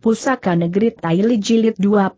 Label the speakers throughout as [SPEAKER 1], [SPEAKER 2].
[SPEAKER 1] Pusaka Negeri Taili Jilid 21.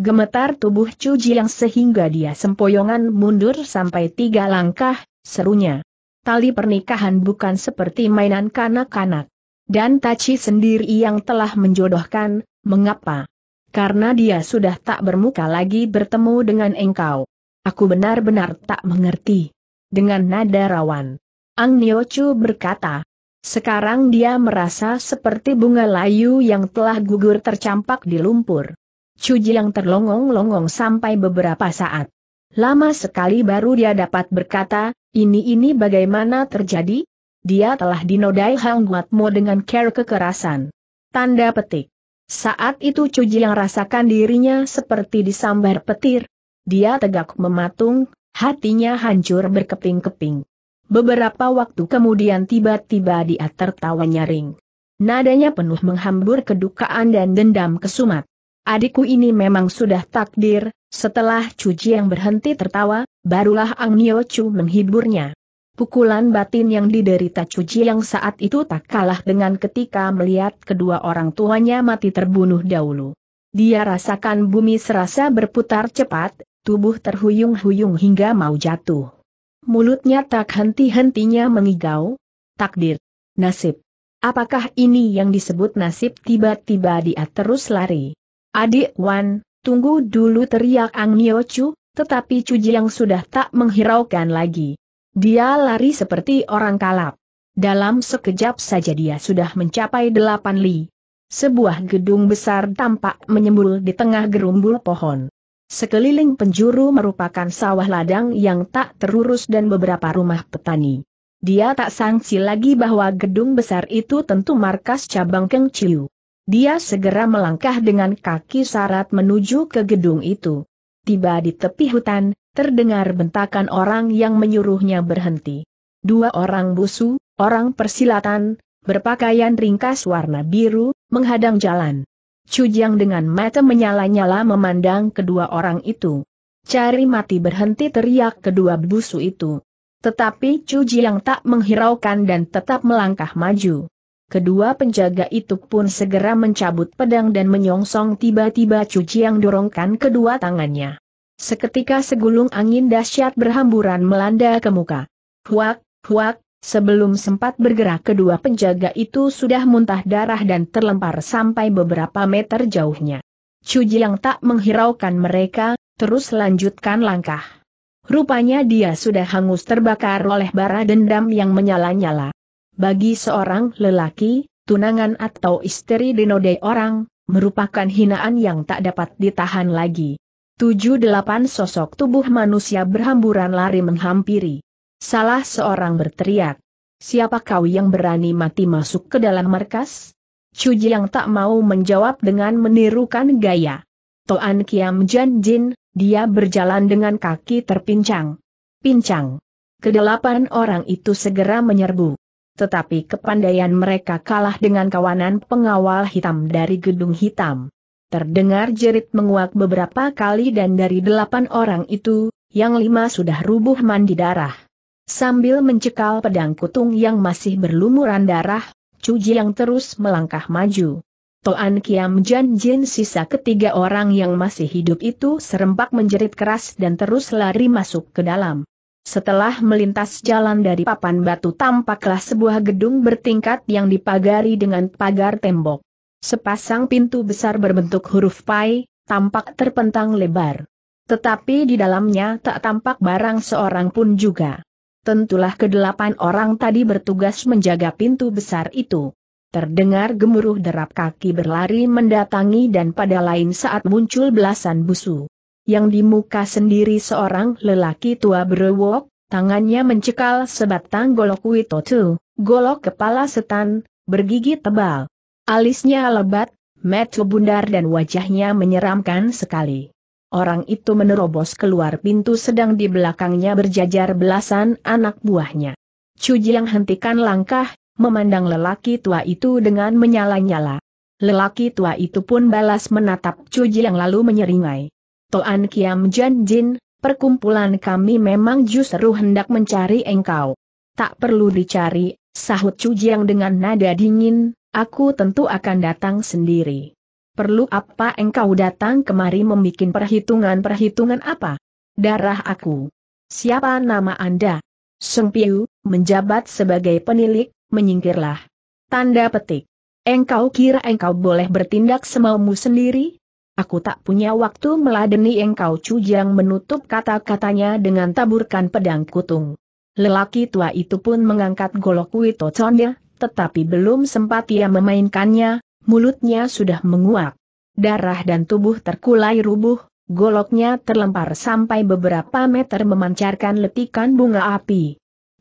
[SPEAKER 1] Gemetar tubuh Chu Jiang sehingga dia sempoyongan mundur sampai tiga langkah, serunya. Tali pernikahan bukan seperti mainan kanak-kanak. Dan Tachi sendiri yang telah menjodohkan, mengapa? Karena dia sudah tak bermuka lagi bertemu dengan engkau. Aku benar-benar tak mengerti. Dengan nada rawan. Ang Nio Chu berkata, sekarang dia merasa seperti bunga layu yang telah gugur tercampak di lumpur. Cuji yang terlongong-longong sampai beberapa saat. Lama sekali baru dia dapat berkata, ini-ini bagaimana terjadi? Dia telah dinodai Hang dengan care kekerasan. Tanda petik. Saat itu Cuji yang rasakan dirinya seperti disambar petir. Dia tegak mematung, hatinya hancur berkeping-keping. Beberapa waktu kemudian tiba-tiba dia tertawa nyaring. Nadanya penuh menghambur kedukaan dan dendam kesumat. Adikku ini memang sudah takdir, setelah Cuji yang berhenti tertawa, barulah Ang Nio Chu menghiburnya. Pukulan batin yang diderita Cuji yang saat itu tak kalah dengan ketika melihat kedua orang tuanya mati terbunuh dahulu. Dia rasakan bumi serasa berputar cepat, tubuh terhuyung-huyung hingga mau jatuh mulutnya tak henti-hentinya mengigau. Takdir. Nasib. Apakah ini yang disebut nasib tiba-tiba dia terus lari? Adik Wan, tunggu dulu teriak Ang Nio Chu, tetapi Chu yang sudah tak menghiraukan lagi. Dia lari seperti orang kalap. Dalam sekejap saja dia sudah mencapai delapan li. Sebuah gedung besar tampak menyembul di tengah gerumbul pohon. Sekeliling penjuru merupakan sawah ladang yang tak terurus dan beberapa rumah petani. Dia tak sangsi lagi bahwa gedung besar itu tentu markas cabang Keng Chiu. Dia segera melangkah dengan kaki syarat menuju ke gedung itu. Tiba di tepi hutan, terdengar bentakan orang yang menyuruhnya berhenti. Dua orang busu, orang persilatan, berpakaian ringkas warna biru, menghadang jalan. Cujiang dengan mata menyala-nyala memandang kedua orang itu. Cari mati berhenti teriak kedua busu itu. Tetapi Cujiang tak menghiraukan dan tetap melangkah maju. Kedua penjaga itu pun segera mencabut pedang dan menyongsong tiba-tiba Cujiang dorongkan kedua tangannya. Seketika segulung angin dahsyat berhamburan melanda ke muka. Huak, huak, Sebelum sempat bergerak kedua penjaga itu sudah muntah darah dan terlempar sampai beberapa meter jauhnya. Chu yang tak menghiraukan mereka, terus lanjutkan langkah. Rupanya dia sudah hangus terbakar oleh bara dendam yang menyala-nyala. Bagi seorang lelaki, tunangan atau istri dinodai orang, merupakan hinaan yang tak dapat ditahan lagi. Tujuh delapan sosok tubuh manusia berhamburan lari menghampiri. Salah seorang berteriak. Siapa kau yang berani mati masuk ke dalam markas? Cuji yang tak mau menjawab dengan menirukan gaya. Toan Kiam Jan Jin, dia berjalan dengan kaki terpincang. Pincang. Kedelapan orang itu segera menyerbu. Tetapi kepandaian mereka kalah dengan kawanan pengawal hitam dari gedung hitam. Terdengar jerit menguak beberapa kali dan dari delapan orang itu, yang lima sudah rubuh mandi darah. Sambil mencekal pedang kutung yang masih berlumuran darah, Chu yang terus melangkah maju. Toan Kiam Jan Jin sisa ketiga orang yang masih hidup itu serempak menjerit keras dan terus lari masuk ke dalam. Setelah melintas jalan dari papan batu tampaklah sebuah gedung bertingkat yang dipagari dengan pagar tembok. Sepasang pintu besar berbentuk huruf pai, tampak terpentang lebar. Tetapi di dalamnya tak tampak barang seorang pun juga tentulah kedelapan orang tadi bertugas menjaga pintu besar itu. Terdengar gemuruh derap kaki berlari mendatangi dan pada lain saat muncul belasan busu. Yang di muka sendiri seorang lelaki tua berewok, tangannya mencekal sebatang golok witotu, golok kepala setan, bergigi tebal. Alisnya lebat, mata bundar dan wajahnya menyeramkan sekali orang itu menerobos keluar pintu sedang di belakangnya berjajar belasan anak buahnya. Jiang hentikan langkah, memandang lelaki tua itu dengan menyala-nyala. Lelaki tua itu pun balas menatap Jiang lalu menyeringai. Toan Kiam Jan Jin, perkumpulan kami memang justru hendak mencari engkau. Tak perlu dicari, sahut Jiang dengan nada dingin, aku tentu akan datang sendiri perlu apa engkau datang kemari membuat perhitungan-perhitungan apa? Darah aku. Siapa nama Anda? Seng Piu, menjabat sebagai penilik, menyingkirlah. Tanda petik. Engkau kira engkau boleh bertindak semaumu sendiri? Aku tak punya waktu meladeni engkau Cujang menutup kata-katanya dengan taburkan pedang kutung. Lelaki tua itu pun mengangkat golok Wito Chonde, tetapi belum sempat ia memainkannya, mulutnya sudah menguap. Darah dan tubuh terkulai rubuh, goloknya terlempar sampai beberapa meter memancarkan letikan bunga api.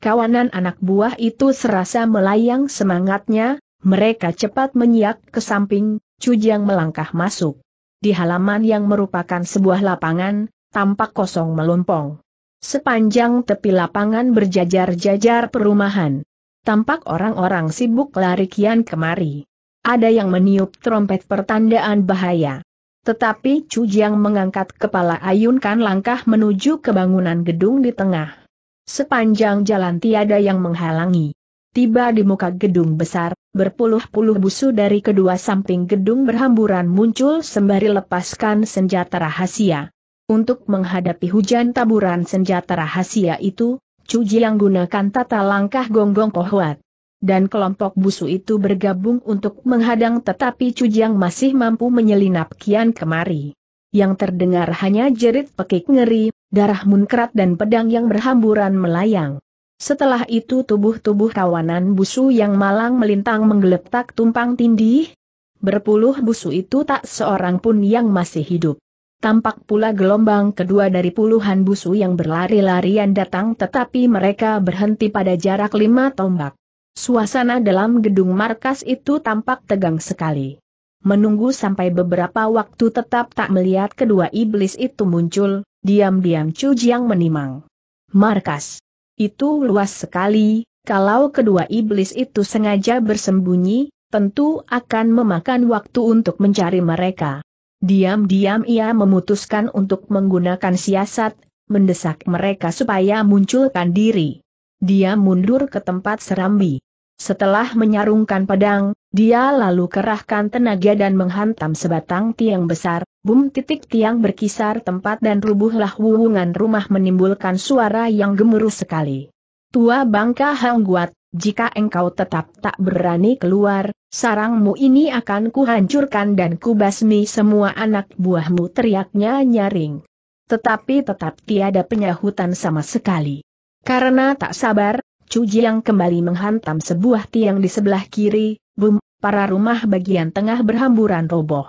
[SPEAKER 1] Kawanan anak buah itu serasa melayang semangatnya, mereka cepat menyiak ke samping, Cujang melangkah masuk. Di halaman yang merupakan sebuah lapangan, tampak kosong melompong. Sepanjang tepi lapangan berjajar-jajar perumahan. Tampak orang-orang sibuk lari kian kemari. Ada yang meniup trompet pertandaan bahaya. Tetapi Chu Jiang mengangkat kepala ayunkan langkah menuju ke bangunan gedung di tengah. Sepanjang jalan tiada yang menghalangi. Tiba di muka gedung besar, berpuluh-puluh busu dari kedua samping gedung berhamburan muncul sembari lepaskan senjata rahasia. Untuk menghadapi hujan taburan senjata rahasia itu, Chu Jiang gunakan tata langkah gonggong pohuat dan kelompok busu itu bergabung untuk menghadang tetapi Cujiang masih mampu menyelinap kian kemari. Yang terdengar hanya jerit pekik ngeri, darah munkrat dan pedang yang berhamburan melayang. Setelah itu tubuh-tubuh kawanan busu yang malang melintang menggeletak tumpang tindih. Berpuluh busu itu tak seorang pun yang masih hidup. Tampak pula gelombang kedua dari puluhan busu yang berlari-larian datang tetapi mereka berhenti pada jarak lima tombak. Suasana dalam gedung markas itu tampak tegang sekali. Menunggu sampai beberapa waktu tetap tak melihat kedua iblis itu muncul, diam-diam Chu Jiang menimang. Markas. Itu luas sekali, kalau kedua iblis itu sengaja bersembunyi, tentu akan memakan waktu untuk mencari mereka. Diam-diam ia memutuskan untuk menggunakan siasat, mendesak mereka supaya munculkan diri dia mundur ke tempat serambi. Setelah menyarungkan pedang, dia lalu kerahkan tenaga dan menghantam sebatang tiang besar, bum titik tiang berkisar tempat dan rubuhlah wuhungan rumah menimbulkan suara yang gemuruh sekali. Tua bangka hangguat, jika engkau tetap tak berani keluar, sarangmu ini akan kuhancurkan dan kubasmi semua anak buahmu teriaknya nyaring. Tetapi tetap tiada penyahutan sama sekali. Karena tak sabar, Chu Jiang kembali menghantam sebuah tiang di sebelah kiri, bum, para rumah bagian tengah berhamburan roboh.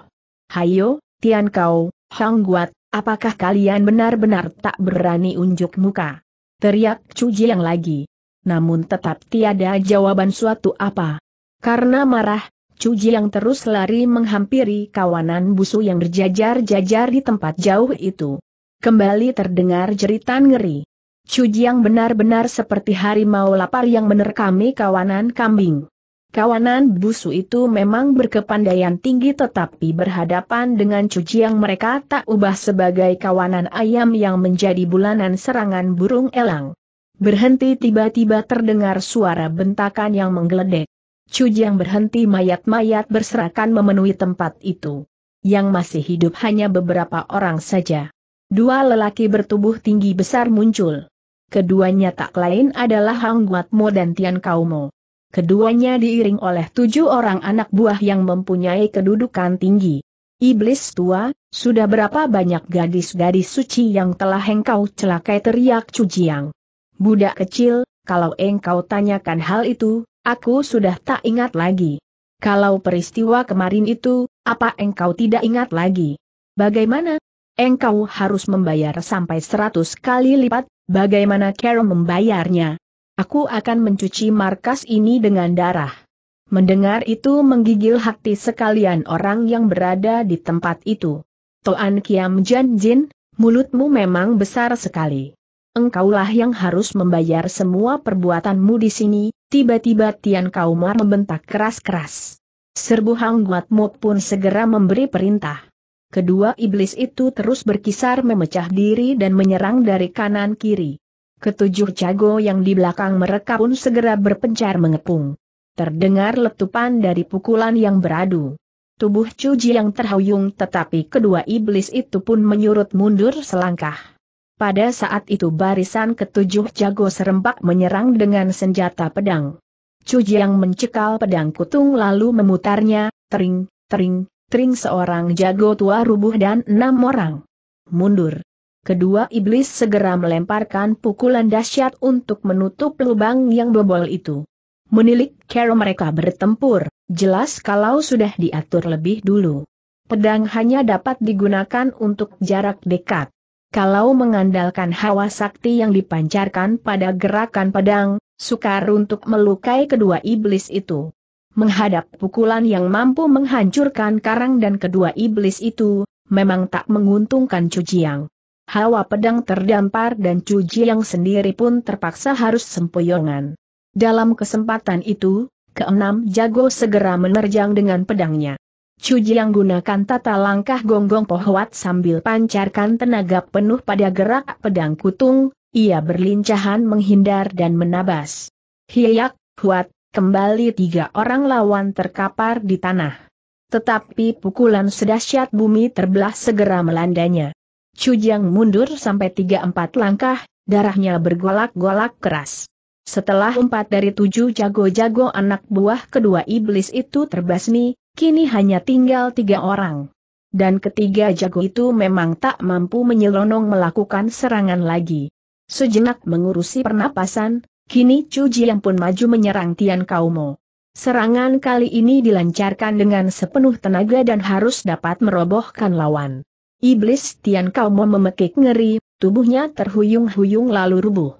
[SPEAKER 1] Hayo, Tian Kau, Hang Guat, apakah kalian benar-benar tak berani unjuk muka? Teriak Chu Jiang lagi. Namun tetap tiada jawaban suatu apa. Karena marah, Chu Jiang terus lari menghampiri kawanan busu yang berjajar-jajar di tempat jauh itu. Kembali terdengar jeritan ngeri. Cujiang benar-benar seperti harimau lapar yang menerkami kawanan kambing. Kawanan busu itu memang berkepandaian tinggi tetapi berhadapan dengan cuciang mereka tak ubah sebagai kawanan ayam yang menjadi bulanan serangan burung elang. Berhenti tiba-tiba terdengar suara bentakan yang menggeledek. Cujiang berhenti mayat-mayat berserakan memenuhi tempat itu. Yang masih hidup hanya beberapa orang saja. Dua lelaki bertubuh tinggi besar muncul. Keduanya tak lain adalah Hang Guatmo dan Tian Kaumo. Keduanya diiring oleh tujuh orang anak buah yang mempunyai kedudukan tinggi. Iblis tua, sudah berapa banyak gadis-gadis suci yang telah engkau celakai teriak Cujiang. Budak kecil, kalau engkau tanyakan hal itu, aku sudah tak ingat lagi. Kalau peristiwa kemarin itu, apa engkau tidak ingat lagi? Bagaimana, engkau harus membayar sampai seratus kali lipat, bagaimana Carol membayarnya? Aku akan mencuci markas ini dengan darah. Mendengar itu menggigil hati sekalian orang yang berada di tempat itu. Toan Kiam Jan Jin, mulutmu memang besar sekali. Engkaulah yang harus membayar semua perbuatanmu di sini, tiba-tiba Tian Kaumar membentak keras-keras. Serbu Hang Guat Mo pun segera memberi perintah kedua iblis itu terus berkisar memecah diri dan menyerang dari kanan kiri. Ketujuh jago yang di belakang mereka pun segera berpencar mengepung. Terdengar letupan dari pukulan yang beradu. Tubuh Cuji yang terhuyung tetapi kedua iblis itu pun menyurut mundur selangkah. Pada saat itu barisan ketujuh jago serempak menyerang dengan senjata pedang. Cuji yang mencekal pedang kutung lalu memutarnya, tering, tering, Tring seorang jago tua rubuh dan enam orang. Mundur. Kedua iblis segera melemparkan pukulan dahsyat untuk menutup lubang yang bobol itu. Menilik cara mereka bertempur, jelas kalau sudah diatur lebih dulu. Pedang hanya dapat digunakan untuk jarak dekat. Kalau mengandalkan hawa sakti yang dipancarkan pada gerakan pedang, sukar untuk melukai kedua iblis itu menghadap pukulan yang mampu menghancurkan karang dan kedua iblis itu, memang tak menguntungkan Cujiang. Hawa pedang terdampar dan Cujiang sendiri pun terpaksa harus sempoyongan. Dalam kesempatan itu, keenam jago segera menerjang dengan pedangnya. Cujiang gunakan tata langkah gonggong pohwat sambil pancarkan tenaga penuh pada gerak pedang kutung, ia berlincahan menghindar dan menabas. Hiyak, huat, kembali tiga orang lawan terkapar di tanah. Tetapi pukulan sedahsyat bumi terbelah segera melandanya. Cujang mundur sampai tiga empat langkah, darahnya bergolak-golak keras. Setelah empat dari tujuh jago-jago anak buah kedua iblis itu terbasmi, kini hanya tinggal tiga orang. Dan ketiga jago itu memang tak mampu menyelonong melakukan serangan lagi. Sejenak mengurusi pernapasan, Kini Chu Jiang pun maju menyerang Tian Kaumo. Serangan kali ini dilancarkan dengan sepenuh tenaga dan harus dapat merobohkan lawan. Iblis Tian Kaumo memekik ngeri, tubuhnya terhuyung-huyung lalu rubuh.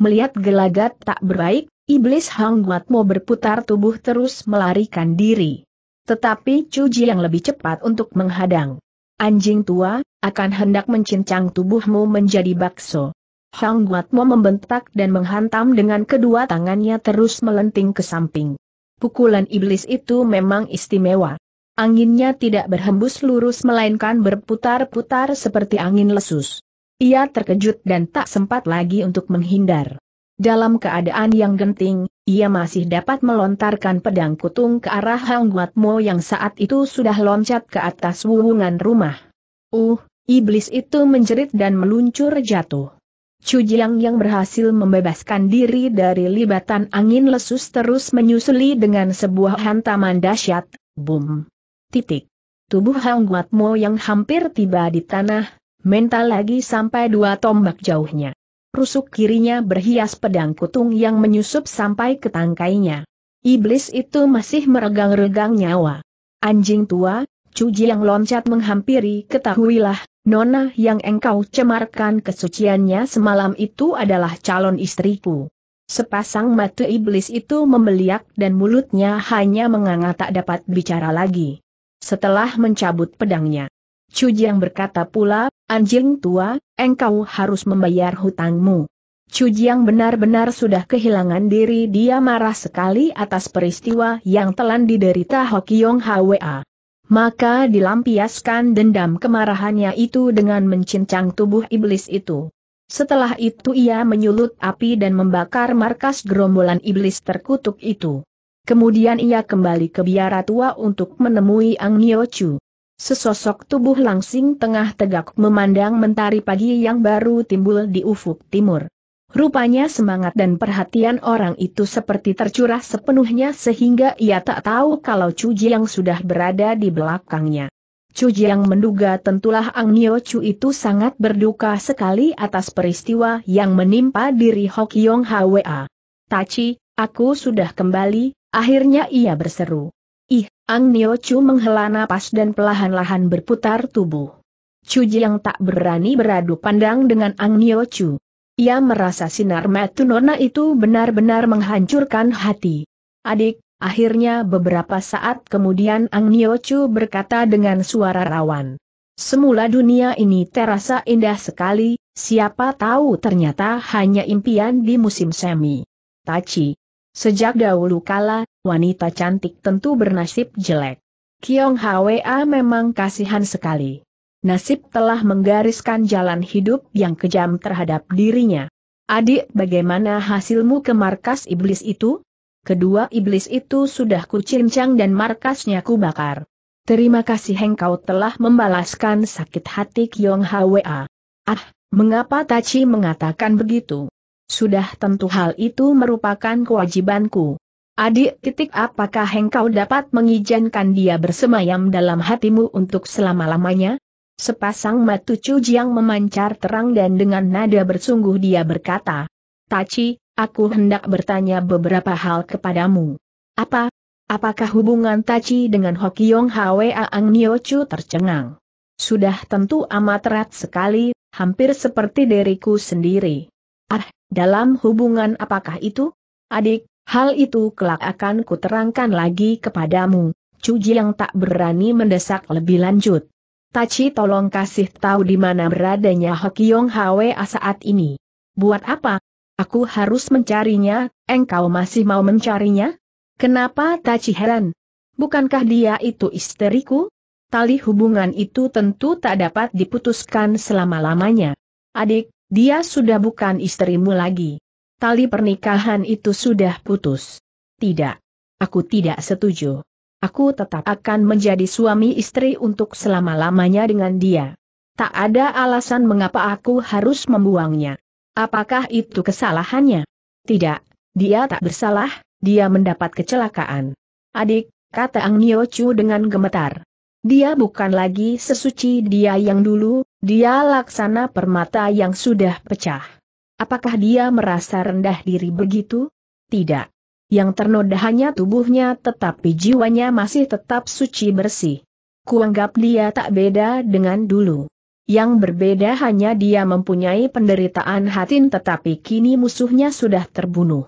[SPEAKER 1] Melihat gelagat tak berbaik, Iblis Hang Guatmo berputar tubuh terus melarikan diri. Tetapi Chu yang lebih cepat untuk menghadang. Anjing tua, akan hendak mencincang tubuhmu menjadi bakso. Shang Guatmo membentak dan menghantam dengan kedua tangannya terus melenting ke samping. Pukulan iblis itu memang istimewa. Anginnya tidak berhembus lurus melainkan berputar-putar seperti angin lesus. Ia terkejut dan tak sempat lagi untuk menghindar. Dalam keadaan yang genting, ia masih dapat melontarkan pedang kutung ke arah Hang Guatmo yang saat itu sudah loncat ke atas wuhungan rumah. Uh, iblis itu menjerit dan meluncur jatuh. Chu Jiang yang berhasil membebaskan diri dari libatan angin lesus terus menyusuli dengan sebuah hantaman dahsyat. Boom. Titik. Tubuh Hang Guatmo yang hampir tiba di tanah, mental lagi sampai dua tombak jauhnya. Rusuk kirinya berhias pedang kutung yang menyusup sampai ke tangkainya. Iblis itu masih meregang-regang nyawa. Anjing tua, Chu Jiang loncat menghampiri ketahuilah, Nona yang engkau cemarkan kesuciannya semalam itu adalah calon istriku. Sepasang mata iblis itu membeliak dan mulutnya hanya menganga tak dapat bicara lagi. Setelah mencabut pedangnya, Cujiang berkata pula, anjing tua, engkau harus membayar hutangmu. Cujiang benar-benar sudah kehilangan diri dia marah sekali atas peristiwa yang telan diderita Hokiong Hwa maka dilampiaskan dendam kemarahannya itu dengan mencincang tubuh iblis itu. Setelah itu ia menyulut api dan membakar markas gerombolan iblis terkutuk itu. Kemudian ia kembali ke biara tua untuk menemui Ang Nio Chu. Sesosok tubuh langsing tengah tegak memandang mentari pagi yang baru timbul di ufuk timur. Rupanya semangat dan perhatian orang itu seperti tercurah sepenuhnya sehingga ia tak tahu kalau Chu yang sudah berada di belakangnya. Chu yang menduga tentulah Ang Nio Chu itu sangat berduka sekali atas peristiwa yang menimpa diri Hok Yong Hwa. Tachi, aku sudah kembali, akhirnya ia berseru. Ih, Ang Nio Chu menghela napas dan pelahan lahan berputar tubuh. Chu yang tak berani beradu pandang dengan Ang Nio Chu. Ia merasa sinar nona itu benar-benar menghancurkan hati. Adik, akhirnya beberapa saat kemudian Ang Niochu berkata dengan suara rawan. Semula dunia ini terasa indah sekali, siapa tahu ternyata hanya impian di musim semi. Tachi. Sejak dahulu kala, wanita cantik tentu bernasib jelek. Kiong Hwa memang kasihan sekali. Nasib telah menggariskan jalan hidup yang kejam terhadap dirinya. Adik bagaimana hasilmu ke markas iblis itu? Kedua iblis itu sudah kucincang dan markasnya kubakar. Terima kasih engkau telah membalaskan sakit hati Kyong Hwa. Ah, ah, mengapa Tachi mengatakan begitu? Sudah tentu hal itu merupakan kewajibanku. Adik titik apakah engkau dapat mengizinkan dia bersemayam dalam hatimu untuk selama-lamanya? Sepasang mata Cujiang memancar terang dan dengan nada bersungguh dia berkata, Taci, aku hendak bertanya beberapa hal kepadamu. Apa? Apakah hubungan Taci dengan Hokiong Hwa Ang Niochu tercengang? Sudah tentu amat erat sekali, hampir seperti diriku sendiri. Ah, dalam hubungan apakah itu? Adik, hal itu kelak akan kuterangkan lagi kepadamu. Cuji yang tak berani mendesak lebih lanjut. Tachi tolong kasih tahu di mana beradanya Hokiong Hwa saat ini. Buat apa? Aku harus mencarinya, engkau masih mau mencarinya? Kenapa Tachi heran? Bukankah dia itu istriku? Tali hubungan itu tentu tak dapat diputuskan selama-lamanya. Adik, dia sudah bukan istrimu lagi. Tali pernikahan itu sudah putus. Tidak. Aku tidak setuju. Aku tetap akan menjadi suami istri untuk selama-lamanya dengan dia. Tak ada alasan mengapa aku harus membuangnya. Apakah itu kesalahannya? Tidak, dia tak bersalah, dia mendapat kecelakaan. Adik, kata Ang Nio Chu dengan gemetar. Dia bukan lagi sesuci dia yang dulu, dia laksana permata yang sudah pecah. Apakah dia merasa rendah diri begitu? Tidak yang ternoda hanya tubuhnya tetapi jiwanya masih tetap suci bersih. Kuanggap dia tak beda dengan dulu. Yang berbeda hanya dia mempunyai penderitaan hati tetapi kini musuhnya sudah terbunuh.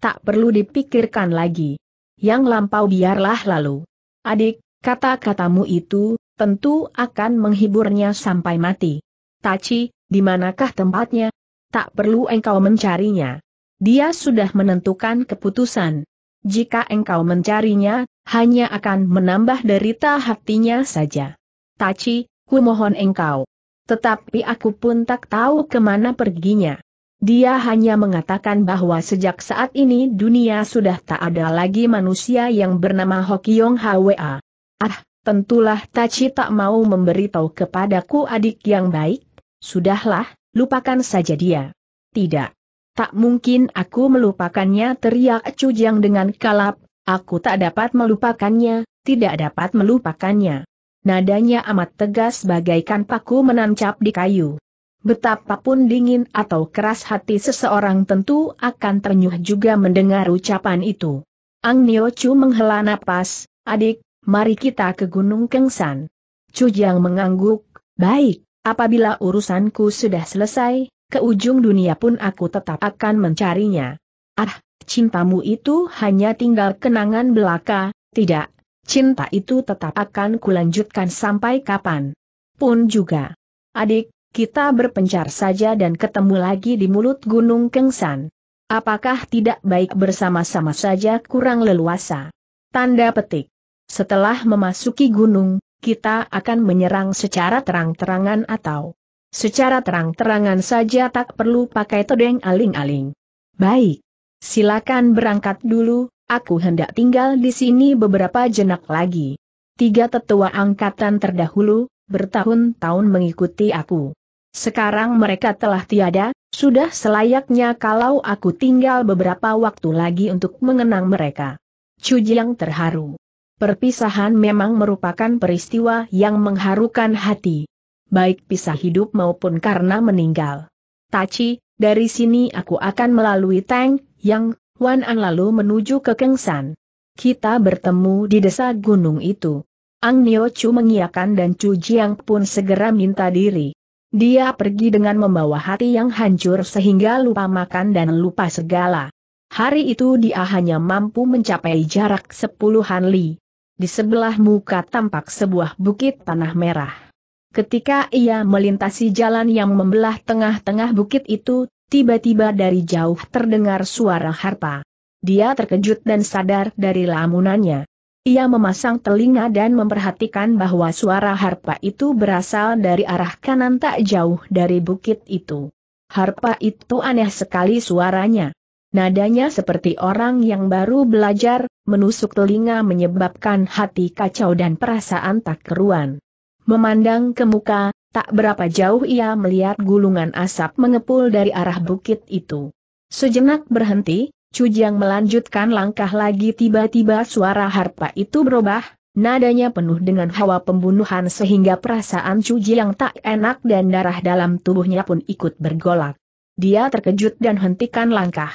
[SPEAKER 1] Tak perlu dipikirkan lagi. Yang lampau biarlah lalu. Adik, kata-katamu itu, tentu akan menghiburnya sampai mati. Taci, di manakah tempatnya? Tak perlu engkau mencarinya. Dia sudah menentukan keputusan. Jika engkau mencarinya, hanya akan menambah derita hatinya saja. Taci, ku mohon engkau. Tetapi aku pun tak tahu kemana perginya. Dia hanya mengatakan bahwa sejak saat ini dunia sudah tak ada lagi manusia yang bernama Hokiong Hwa. Ah, tentulah Tachi tak mau memberitahu kepadaku adik yang baik. Sudahlah, lupakan saja dia. Tidak. Tak mungkin aku melupakannya teriak Cujang dengan kalap, aku tak dapat melupakannya, tidak dapat melupakannya. Nadanya amat tegas bagaikan paku menancap di kayu. Betapapun dingin atau keras hati seseorang tentu akan ternyuh juga mendengar ucapan itu. Ang Nio Chu menghela napas, adik, mari kita ke Gunung Kengsan. Cujang mengangguk, baik, apabila urusanku sudah selesai, ke ujung dunia pun aku tetap akan mencarinya. Ah, cintamu itu hanya tinggal kenangan belaka, tidak, cinta itu tetap akan kulanjutkan sampai kapan. Pun juga. Adik, kita berpencar saja dan ketemu lagi di mulut Gunung Kengsan. Apakah tidak baik bersama-sama saja kurang leluasa? Tanda petik. Setelah memasuki gunung, kita akan menyerang secara terang-terangan atau Secara terang-terangan saja tak perlu pakai todeng aling-aling. Baik. Silakan berangkat dulu, aku hendak tinggal di sini beberapa jenak lagi. Tiga tetua angkatan terdahulu, bertahun-tahun mengikuti aku. Sekarang mereka telah tiada, sudah selayaknya kalau aku tinggal beberapa waktu lagi untuk mengenang mereka. Cujiang terharu. Perpisahan memang merupakan peristiwa yang mengharukan hati baik pisah hidup maupun karena meninggal. Tachi, dari sini aku akan melalui Tang Yang Wan An lalu menuju ke Kengsan. Kita bertemu di desa gunung itu. Ang Nio Chu mengiakan dan Chu Jiang pun segera minta diri. Dia pergi dengan membawa hati yang hancur sehingga lupa makan dan lupa segala. Hari itu dia hanya mampu mencapai jarak sepuluhan li. Di sebelah muka tampak sebuah bukit tanah merah. Ketika ia melintasi jalan yang membelah tengah-tengah bukit itu, tiba-tiba dari jauh terdengar suara harpa. Dia terkejut dan sadar dari lamunannya. Ia memasang telinga dan memperhatikan bahwa suara harpa itu berasal dari arah kanan tak jauh dari bukit itu. Harpa itu aneh sekali suaranya. Nadanya seperti orang yang baru belajar, menusuk telinga menyebabkan hati kacau dan perasaan tak keruan. Memandang ke muka, tak berapa jauh ia melihat gulungan asap mengepul dari arah bukit itu. Sejenak berhenti, Jiang melanjutkan langkah lagi tiba-tiba suara harpa itu berubah, nadanya penuh dengan hawa pembunuhan sehingga perasaan Jiang tak enak dan darah dalam tubuhnya pun ikut bergolak. Dia terkejut dan hentikan langkah.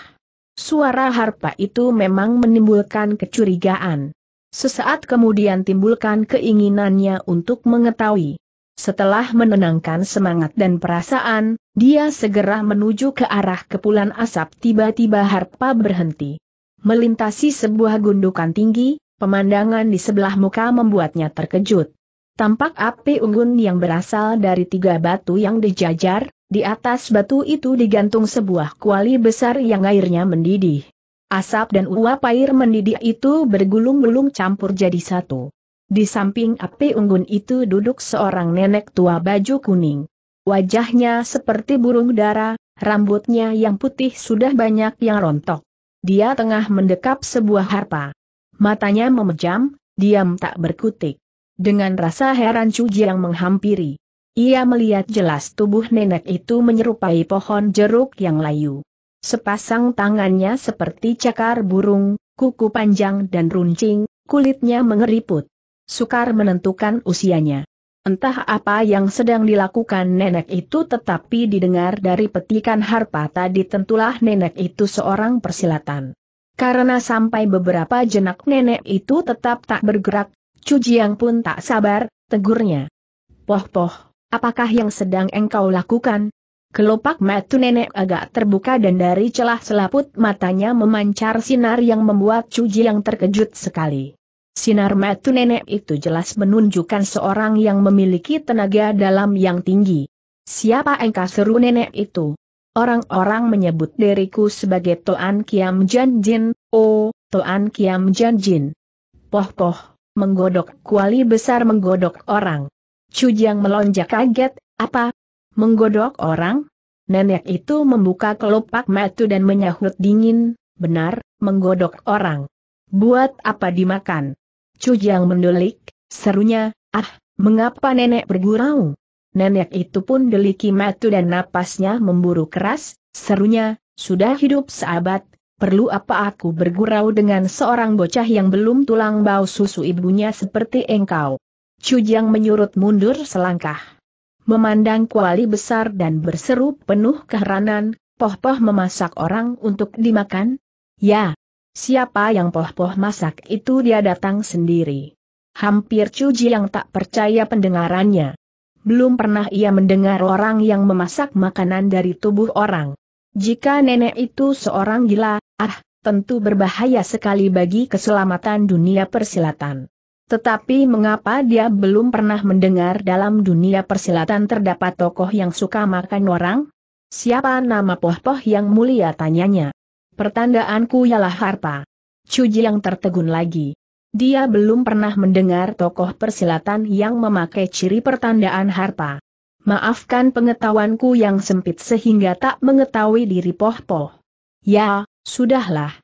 [SPEAKER 1] Suara harpa itu memang menimbulkan kecurigaan. Sesaat kemudian timbulkan keinginannya untuk mengetahui. Setelah menenangkan semangat dan perasaan, dia segera menuju ke arah kepulan asap tiba-tiba Harpa berhenti. Melintasi sebuah gundukan tinggi, pemandangan di sebelah muka membuatnya terkejut. Tampak api unggun yang berasal dari tiga batu yang dijajar, di atas batu itu digantung sebuah kuali besar yang airnya mendidih. Asap dan uap air mendidih itu bergulung-gulung campur jadi satu. Di samping api unggun itu duduk seorang nenek tua baju kuning. Wajahnya seperti burung dara, rambutnya yang putih sudah banyak yang rontok. Dia tengah mendekap sebuah harpa. Matanya memejam, diam tak berkutik. Dengan rasa heran Cuji yang menghampiri. Ia melihat jelas tubuh nenek itu menyerupai pohon jeruk yang layu. Sepasang tangannya seperti cakar burung, kuku panjang dan runcing, kulitnya mengeriput. Sukar menentukan usianya. Entah apa yang sedang dilakukan nenek itu tetapi didengar dari petikan harpa tadi tentulah nenek itu seorang persilatan. Karena sampai beberapa jenak nenek itu tetap tak bergerak, Cujiang pun tak sabar, tegurnya. Poh-poh, apakah yang sedang engkau lakukan? Kelopak mata nenek agak terbuka dan dari celah selaput matanya memancar sinar yang membuat Cuji yang terkejut sekali. Sinar mata nenek itu jelas menunjukkan seorang yang memiliki tenaga dalam yang tinggi. Siapa engkau seru nenek itu? Orang-orang menyebut diriku sebagai Toan Kiam Janjin, oh, Toan Kiam Janjin. Poh-poh, menggodok kuali besar menggodok orang. Cujiang melonjak kaget, apa, Menggodok orang? Nenek itu membuka kelopak matu dan menyahut dingin, benar, menggodok orang. Buat apa dimakan? Cujang mendelik, serunya, ah, mengapa nenek bergurau? Nenek itu pun deliki matu dan napasnya memburu keras, serunya, sudah hidup seabad, perlu apa aku bergurau dengan seorang bocah yang belum tulang bau susu ibunya seperti engkau? Cujang menyurut mundur selangkah. Memandang kuali besar dan berseru penuh keheranan, Poh-Poh memasak orang untuk dimakan? Ya. Siapa yang Poh-Poh masak itu dia datang sendiri. Hampir Cuji yang tak percaya pendengarannya. Belum pernah ia mendengar orang yang memasak makanan dari tubuh orang. Jika nenek itu seorang gila, ah, tentu berbahaya sekali bagi keselamatan dunia persilatan. Tetapi mengapa dia belum pernah mendengar dalam dunia persilatan terdapat tokoh yang suka makan orang? Siapa nama Poh-Poh yang mulia tanyanya? Pertandaanku ialah harpa. Cuji yang tertegun lagi. Dia belum pernah mendengar tokoh persilatan yang memakai ciri pertandaan harpa. Maafkan pengetahuanku yang sempit sehingga tak mengetahui diri Poh-Poh. Ya, sudahlah.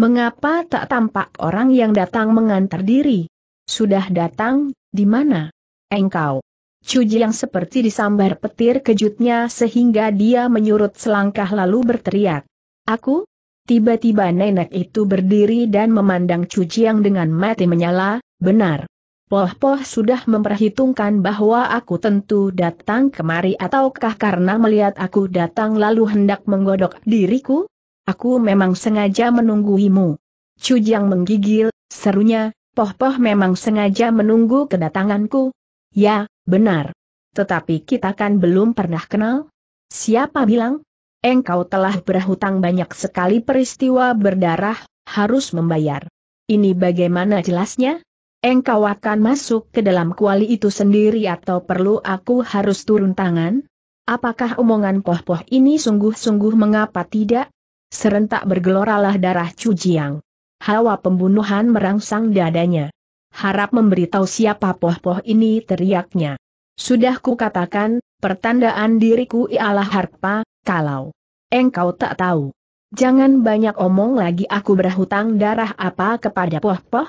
[SPEAKER 1] Mengapa tak tampak orang yang datang mengantar diri? Sudah datang, di mana? Engkau. Cuji yang seperti disambar petir kejutnya sehingga dia menyurut selangkah lalu berteriak. Aku? Tiba-tiba nenek itu berdiri dan memandang cuci yang dengan mati menyala, benar. Poh-poh sudah memperhitungkan bahwa aku tentu datang kemari ataukah karena melihat aku datang lalu hendak menggodok diriku? Aku memang sengaja menungguimu. Cujang menggigil, serunya, Poh-poh memang sengaja menunggu kedatanganku? Ya, benar. Tetapi kita kan belum pernah kenal? Siapa bilang? Engkau telah berhutang banyak sekali peristiwa berdarah, harus membayar. Ini bagaimana jelasnya? Engkau akan masuk ke dalam kuali itu sendiri atau perlu aku harus turun tangan? Apakah omongan poh-poh ini sungguh-sungguh mengapa tidak? Serentak bergeloralah darah cujiang hawa pembunuhan merangsang dadanya. Harap memberitahu siapa poh-poh ini teriaknya. Sudah kukatakan, pertandaan diriku ialah harpa, kalau engkau tak tahu. Jangan banyak omong lagi aku berhutang darah apa kepada poh-poh?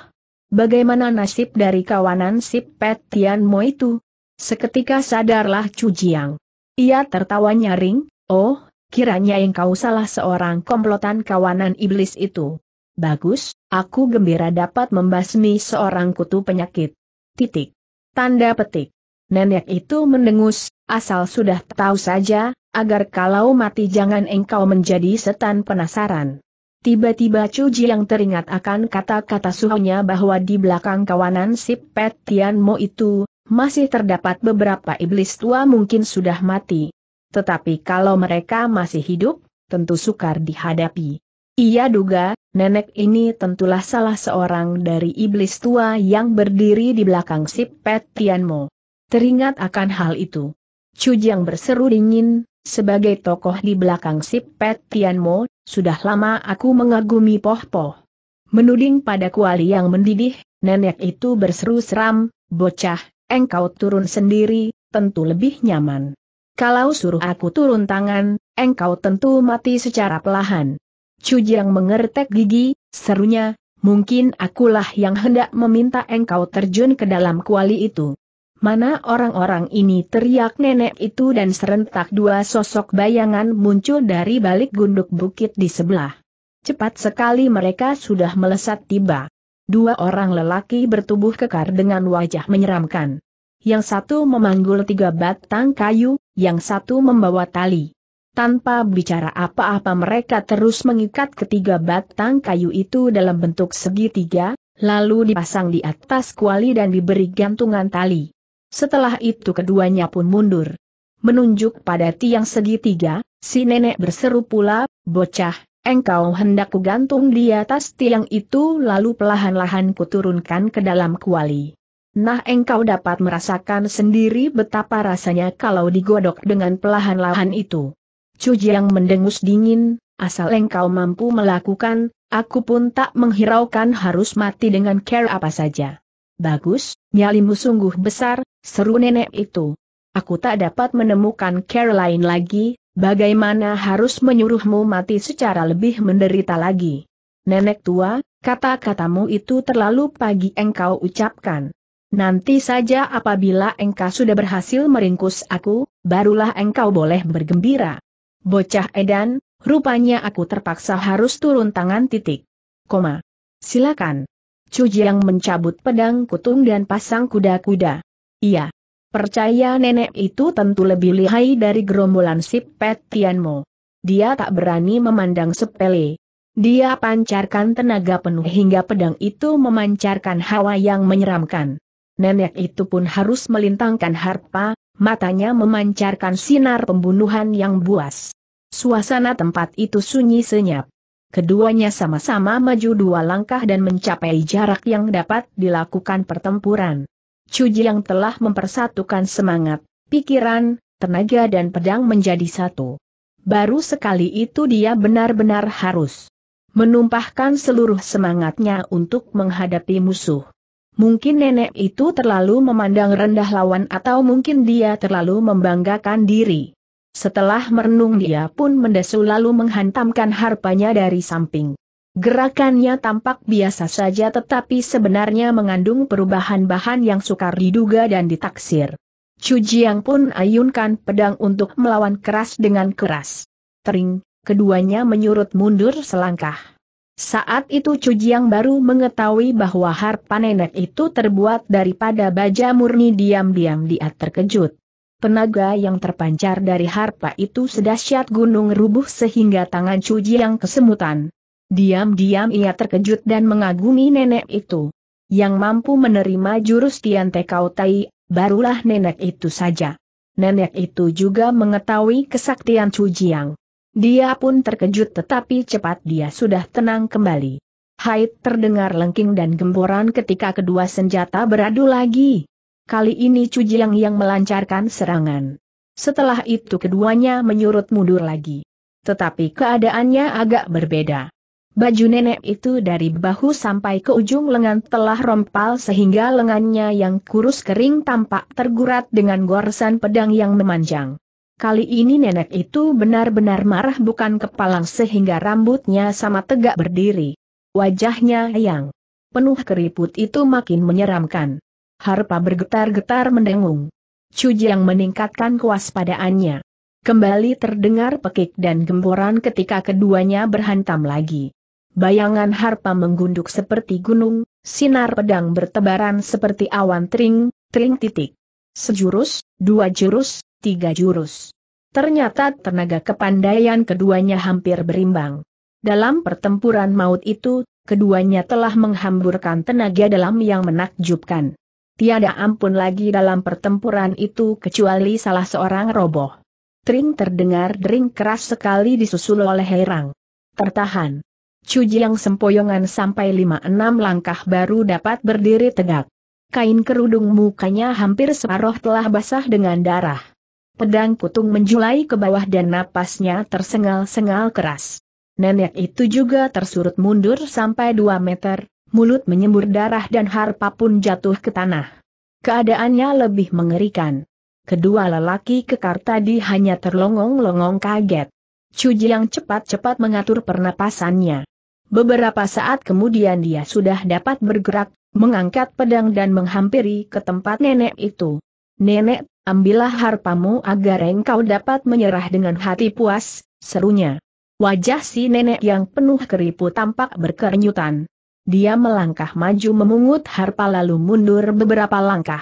[SPEAKER 1] Bagaimana nasib dari kawanan si Pet Tian Mo itu? Seketika sadarlah Chu Jiang. Ia tertawa nyaring, oh, kiranya engkau salah seorang komplotan kawanan iblis itu. Bagus, aku gembira dapat membasmi seorang kutu penyakit. Titik. Tanda petik. Nenek itu mendengus, asal sudah tahu saja, agar kalau mati jangan engkau menjadi setan penasaran. Tiba-tiba Cuji yang teringat akan kata-kata suhunya bahwa di belakang kawanan si Pet Mo itu, masih terdapat beberapa iblis tua mungkin sudah mati. Tetapi kalau mereka masih hidup, tentu sukar dihadapi. Ia duga, nenek ini tentulah salah seorang dari iblis tua yang berdiri di belakang si Pet Tianmo. Teringat akan hal itu. Cujang berseru dingin, sebagai tokoh di belakang si Pet Tianmo, sudah lama aku mengagumi Poh Poh. Menuding pada kuali yang mendidih, nenek itu berseru seram, bocah, engkau turun sendiri, tentu lebih nyaman. Kalau suruh aku turun tangan, engkau tentu mati secara pelahan. Cujang mengertek gigi, serunya, mungkin akulah yang hendak meminta engkau terjun ke dalam kuali itu. Mana orang-orang ini teriak nenek itu dan serentak dua sosok bayangan muncul dari balik gunduk bukit di sebelah. Cepat sekali mereka sudah melesat tiba. Dua orang lelaki bertubuh kekar dengan wajah menyeramkan. Yang satu memanggul tiga batang kayu, yang satu membawa tali. Tanpa bicara apa-apa mereka terus mengikat ketiga batang kayu itu dalam bentuk segitiga, lalu dipasang di atas kuali dan diberi gantungan tali. Setelah itu keduanya pun mundur. Menunjuk pada tiang segitiga, si nenek berseru pula, bocah, engkau hendak kugantung di atas tiang itu lalu pelahan lahan kuturunkan ke dalam kuali. Nah engkau dapat merasakan sendiri betapa rasanya kalau digodok dengan pelahan-lahan itu. Jiang mendengus dingin, asal engkau mampu melakukan, aku pun tak menghiraukan harus mati dengan care apa saja. Bagus, nyalimu sungguh besar, seru nenek itu. Aku tak dapat menemukan care lain lagi, bagaimana harus menyuruhmu mati secara lebih menderita lagi. Nenek tua, kata-katamu itu terlalu pagi engkau ucapkan. Nanti saja apabila engkau sudah berhasil meringkus aku, barulah engkau boleh bergembira. Bocah edan, rupanya aku terpaksa harus turun tangan titik. Koma. Silakan. Jiang mencabut pedang kutung dan pasang kuda-kuda. Iya. Percaya nenek itu tentu lebih lihai dari gerombolan si Pet Tianmo. Dia tak berani memandang sepele. Dia pancarkan tenaga penuh hingga pedang itu memancarkan hawa yang menyeramkan. Nenek itu pun harus melintangkan harpa, matanya memancarkan sinar pembunuhan yang buas. Suasana tempat itu sunyi senyap. Keduanya sama-sama maju dua langkah dan mencapai jarak yang dapat dilakukan pertempuran. Cuji yang telah mempersatukan semangat, pikiran, tenaga dan pedang menjadi satu. Baru sekali itu dia benar-benar harus menumpahkan seluruh semangatnya untuk menghadapi musuh. Mungkin nenek itu terlalu memandang rendah lawan atau mungkin dia terlalu membanggakan diri. Setelah merenung dia pun mendesu lalu menghantamkan harpanya dari samping. Gerakannya tampak biasa saja tetapi sebenarnya mengandung perubahan bahan yang sukar diduga dan ditaksir. Chu Jiang pun ayunkan pedang untuk melawan keras dengan keras. Tering, keduanya menyurut mundur selangkah. Saat itu Chu Jiang baru mengetahui bahwa harpa nenek itu terbuat daripada baja murni diam-diam dia terkejut. Penaga yang terpancar dari harpa itu sedahsyat gunung rubuh sehingga tangan cuci yang kesemutan. Diam-diam ia terkejut dan mengagumi nenek itu. Yang mampu menerima jurus Tian Tekau Tai, barulah nenek itu saja. Nenek itu juga mengetahui kesaktian Cujiang. Dia pun terkejut tetapi cepat dia sudah tenang kembali. Haid terdengar lengking dan gemboran ketika kedua senjata beradu lagi kali ini Cujiang yang melancarkan serangan. Setelah itu keduanya menyurut mundur lagi. Tetapi keadaannya agak berbeda. Baju nenek itu dari bahu sampai ke ujung lengan telah rompal sehingga lengannya yang kurus kering tampak tergurat dengan goresan pedang yang memanjang. Kali ini nenek itu benar-benar marah bukan kepalang sehingga rambutnya sama tegak berdiri. Wajahnya yang penuh keriput itu makin menyeramkan. Harpa bergetar-getar mendengung. Jiang meningkatkan kewaspadaannya. Kembali terdengar pekik dan gemboran ketika keduanya berhantam lagi. Bayangan harpa menggunduk seperti gunung, sinar pedang bertebaran seperti awan tering, tering titik. Sejurus, dua jurus, tiga jurus. Ternyata tenaga kepandaian keduanya hampir berimbang. Dalam pertempuran maut itu, keduanya telah menghamburkan tenaga dalam yang menakjubkan tiada ampun lagi dalam pertempuran itu kecuali salah seorang roboh. Tring terdengar dering keras sekali disusul oleh Herang. Tertahan. Cuji yang sempoyongan sampai lima enam langkah baru dapat berdiri tegak. Kain kerudung mukanya hampir separoh telah basah dengan darah. Pedang kutung menjulai ke bawah dan napasnya tersengal-sengal keras. Nenek itu juga tersurut mundur sampai dua meter, mulut menyembur darah dan harpa pun jatuh ke tanah. Keadaannya lebih mengerikan. Kedua lelaki kekar tadi hanya terlongong-longong kaget. Cuji yang cepat-cepat mengatur pernapasannya. Beberapa saat kemudian dia sudah dapat bergerak, mengangkat pedang dan menghampiri ke tempat nenek itu. Nenek, ambillah harpamu agar engkau dapat menyerah dengan hati puas, serunya. Wajah si nenek yang penuh keriput tampak berkernyutan. Dia melangkah maju memungut harpa lalu mundur beberapa langkah.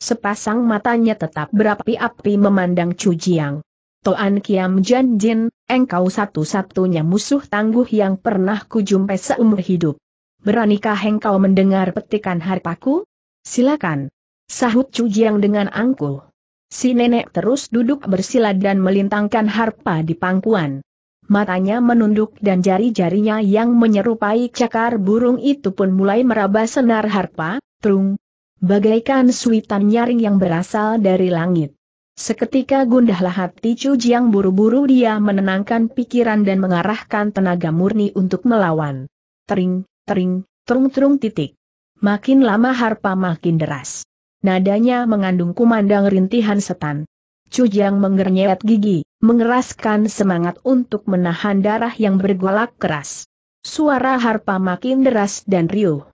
[SPEAKER 1] Sepasang matanya tetap berapi-api memandang Chu Jiang. Toan Kiam Jan Jin, engkau satu-satunya musuh tangguh yang pernah kujumpai seumur hidup. Beranikah engkau mendengar petikan harpaku? Silakan. Sahut Chu Jiang dengan angkuh. Si nenek terus duduk bersila dan melintangkan harpa di pangkuan matanya menunduk dan jari-jarinya yang menyerupai cakar burung itu pun mulai meraba senar harpa, trung, bagaikan suitan nyaring yang berasal dari langit. Seketika gundahlah hati Chu Jiang buru-buru dia menenangkan pikiran dan mengarahkan tenaga murni untuk melawan. Tering, tering, trung-trung titik. Makin lama harpa makin deras. Nadanya mengandung kumandang rintihan setan. Chu Jiang menggernyet gigi mengeraskan semangat untuk menahan darah yang bergolak keras. Suara harpa makin deras dan riuh.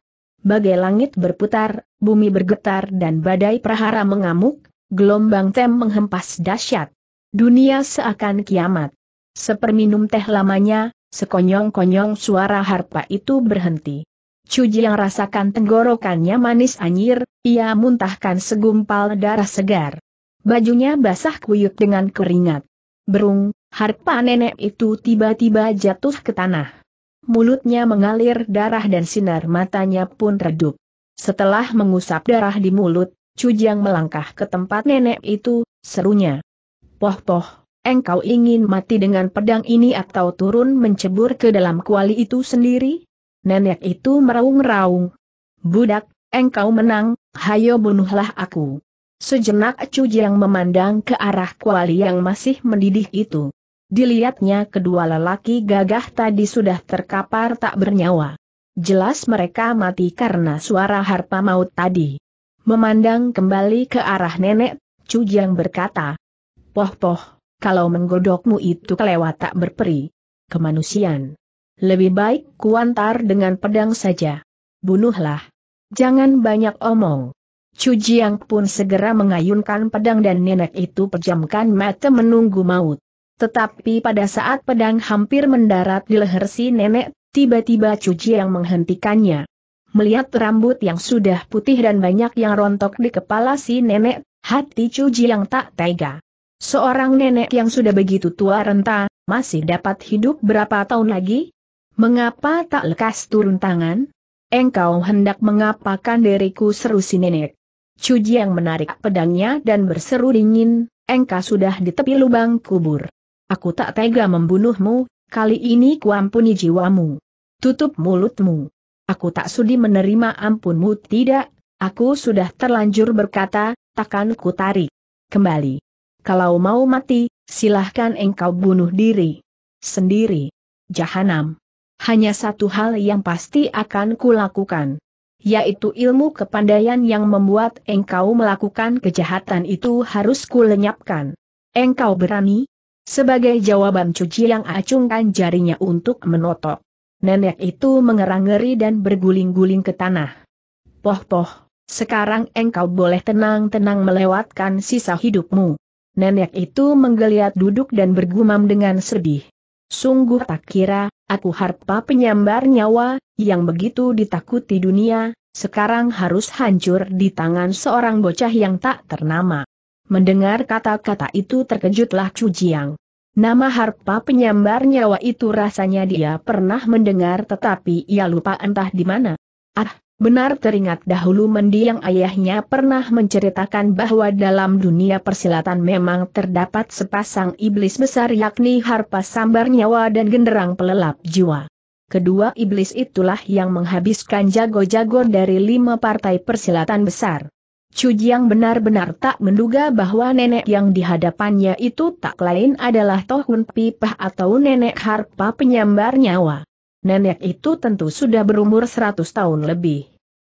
[SPEAKER 1] Bagai langit berputar, bumi bergetar dan badai prahara mengamuk, gelombang tem menghempas dahsyat. Dunia seakan kiamat. Seperminum teh lamanya, sekonyong-konyong suara harpa itu berhenti. Cuji yang rasakan tenggorokannya manis anjir, ia muntahkan segumpal darah segar. Bajunya basah kuyuk dengan keringat. Berung, harpa nenek itu tiba-tiba jatuh ke tanah. Mulutnya mengalir darah dan sinar matanya pun redup. Setelah mengusap darah di mulut, Cujang melangkah ke tempat nenek itu, serunya. Poh-poh, engkau ingin mati dengan pedang ini atau turun mencebur ke dalam kuali itu sendiri? Nenek itu meraung-raung. Budak, engkau menang, hayo bunuhlah aku. Sejenak Cu Jiang memandang ke arah kuali yang masih mendidih itu. Dilihatnya kedua lelaki gagah tadi sudah terkapar tak bernyawa. Jelas mereka mati karena suara harpa maut tadi. Memandang kembali ke arah nenek, Cu Jiang berkata, Poh-poh, kalau menggodokmu itu kelewat tak berperi. Kemanusiaan. Lebih baik kuantar dengan pedang saja. Bunuhlah. Jangan banyak omong. Chu Jiang pun segera mengayunkan pedang dan nenek itu pejamkan mata menunggu maut. Tetapi pada saat pedang hampir mendarat di leher si nenek, tiba-tiba Chu Jiang menghentikannya. Melihat rambut yang sudah putih dan banyak yang rontok di kepala si nenek, hati Chu Jiang tak tega. Seorang nenek yang sudah begitu tua renta, masih dapat hidup berapa tahun lagi? Mengapa tak lekas turun tangan? Engkau hendak mengapakan diriku seru si nenek. Chu Jiang menarik pedangnya dan berseru dingin, engkau sudah di tepi lubang kubur. Aku tak tega membunuhmu, kali ini kuampuni jiwamu. Tutup mulutmu. Aku tak sudi menerima ampunmu tidak, aku sudah terlanjur berkata, takkan ku tarik. Kembali. Kalau mau mati, silahkan engkau bunuh diri. Sendiri. Jahanam. Hanya satu hal yang pasti akan kulakukan yaitu ilmu kepandaian yang membuat engkau melakukan kejahatan itu harus kulenyapkan. Engkau berani? Sebagai jawaban cuci yang acungkan jarinya untuk menotok. Nenek itu mengerang-ngeri dan berguling-guling ke tanah. Poh-poh, sekarang engkau boleh tenang-tenang melewatkan sisa hidupmu. Nenek itu menggeliat duduk dan bergumam dengan sedih. Sungguh tak kira, aku harpa penyambar nyawa, yang begitu ditakuti dunia, sekarang harus hancur di tangan seorang bocah yang tak ternama. Mendengar kata-kata itu terkejutlah Chu Jiang. Nama harpa penyambar nyawa itu rasanya dia pernah mendengar tetapi ia lupa entah di mana. Ah, Benar teringat dahulu mendiang ayahnya pernah menceritakan bahwa dalam dunia persilatan memang terdapat sepasang iblis besar yakni harpa sambar nyawa dan genderang pelelap jiwa. Kedua iblis itulah yang menghabiskan jago-jago dari lima partai persilatan besar. Cujiang benar-benar tak menduga bahwa nenek yang dihadapannya itu tak lain adalah Tohun Pipah atau nenek harpa penyambar nyawa nenek itu tentu sudah berumur seratus tahun lebih.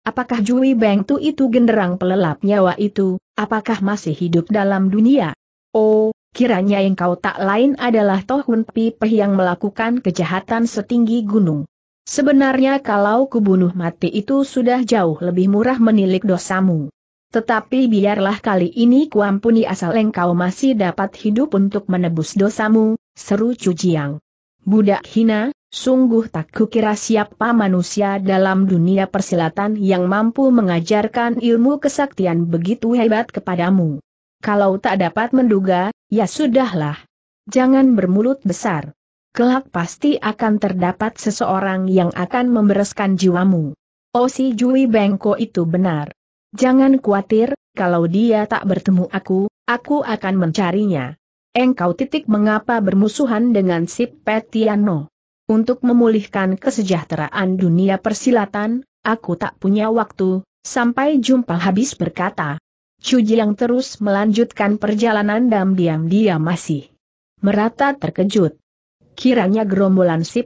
[SPEAKER 1] Apakah Jui Beng tu itu genderang pelelap nyawa itu, apakah masih hidup dalam dunia? Oh, kiranya yang kau tak lain adalah Tohun Peh yang melakukan kejahatan setinggi gunung. Sebenarnya kalau kubunuh mati itu sudah jauh lebih murah menilik dosamu. Tetapi biarlah kali ini kuampuni asal engkau masih dapat hidup untuk menebus dosamu, seru Cujiang. Budak hina, Sungguh tak kukira siapa manusia dalam dunia persilatan yang mampu mengajarkan ilmu kesaktian begitu hebat kepadamu. Kalau tak dapat menduga, ya sudahlah. Jangan bermulut besar. Kelak pasti akan terdapat seseorang yang akan membereskan jiwamu. Oh si Jui Bengko itu benar. Jangan khawatir, kalau dia tak bertemu aku, aku akan mencarinya. Engkau titik mengapa bermusuhan dengan si Petiano. Untuk memulihkan kesejahteraan dunia persilatan, aku tak punya waktu, sampai jumpa habis berkata. Cuji yang terus melanjutkan perjalanan dan diam-diam masih merata terkejut. Kiranya gerombolan si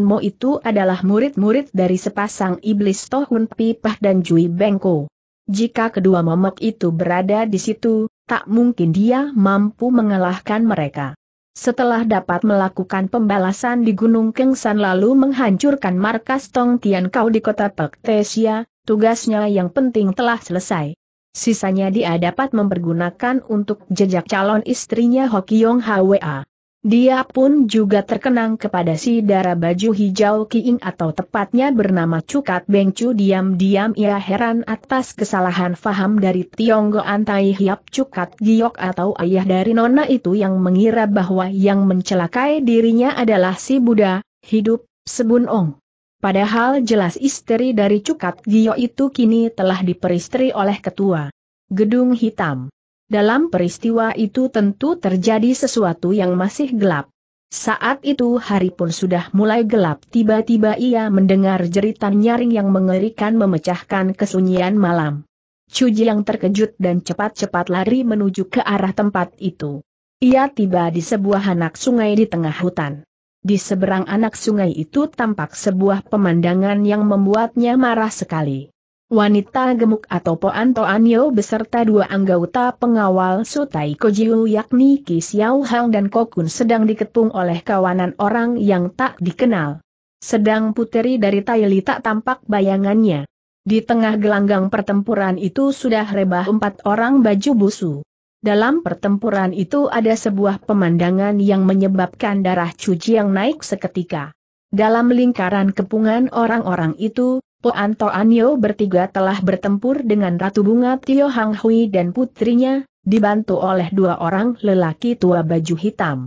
[SPEAKER 1] Mo itu adalah murid-murid dari sepasang iblis Tohun Pipah dan Jui Bengko. Jika kedua momok itu berada di situ, tak mungkin dia mampu mengalahkan mereka. Setelah dapat melakukan pembalasan di Gunung Kengsan lalu menghancurkan markas Tong Tian Kau di kota Pektesia, tugasnya yang penting telah selesai. Sisanya dia dapat mempergunakan untuk jejak calon istrinya Hokiong Hwa. Dia pun juga terkenang kepada si darah baju hijau Kiing atau tepatnya bernama Cukat Bengcu diam-diam ia heran atas kesalahan faham dari Tionggo Antai Hiap Cukat Giok atau ayah dari Nona itu yang mengira bahwa yang mencelakai dirinya adalah si Buddha, hidup, Sebun Ong. Padahal jelas istri dari Cukat Giok itu kini telah diperistri oleh ketua gedung hitam dalam peristiwa itu tentu terjadi sesuatu yang masih gelap. Saat itu hari pun sudah mulai gelap tiba-tiba ia mendengar jeritan nyaring yang mengerikan memecahkan kesunyian malam. Cuji yang terkejut dan cepat-cepat lari menuju ke arah tempat itu. Ia tiba di sebuah anak sungai di tengah hutan. Di seberang anak sungai itu tampak sebuah pemandangan yang membuatnya marah sekali wanita gemuk atau Poan Toanyo beserta dua anggota pengawal Sutai Kojiu yakni Ki Xiao Hang dan Kokun sedang diketung oleh kawanan orang yang tak dikenal. Sedang puteri dari Taili tak tampak bayangannya. Di tengah gelanggang pertempuran itu sudah rebah empat orang baju busu. Dalam pertempuran itu ada sebuah pemandangan yang menyebabkan darah cuci yang naik seketika. Dalam lingkaran kepungan orang-orang itu, Poan Anyo bertiga telah bertempur dengan Ratu Bunga Tio Hang Hui dan putrinya, dibantu oleh dua orang lelaki tua baju hitam.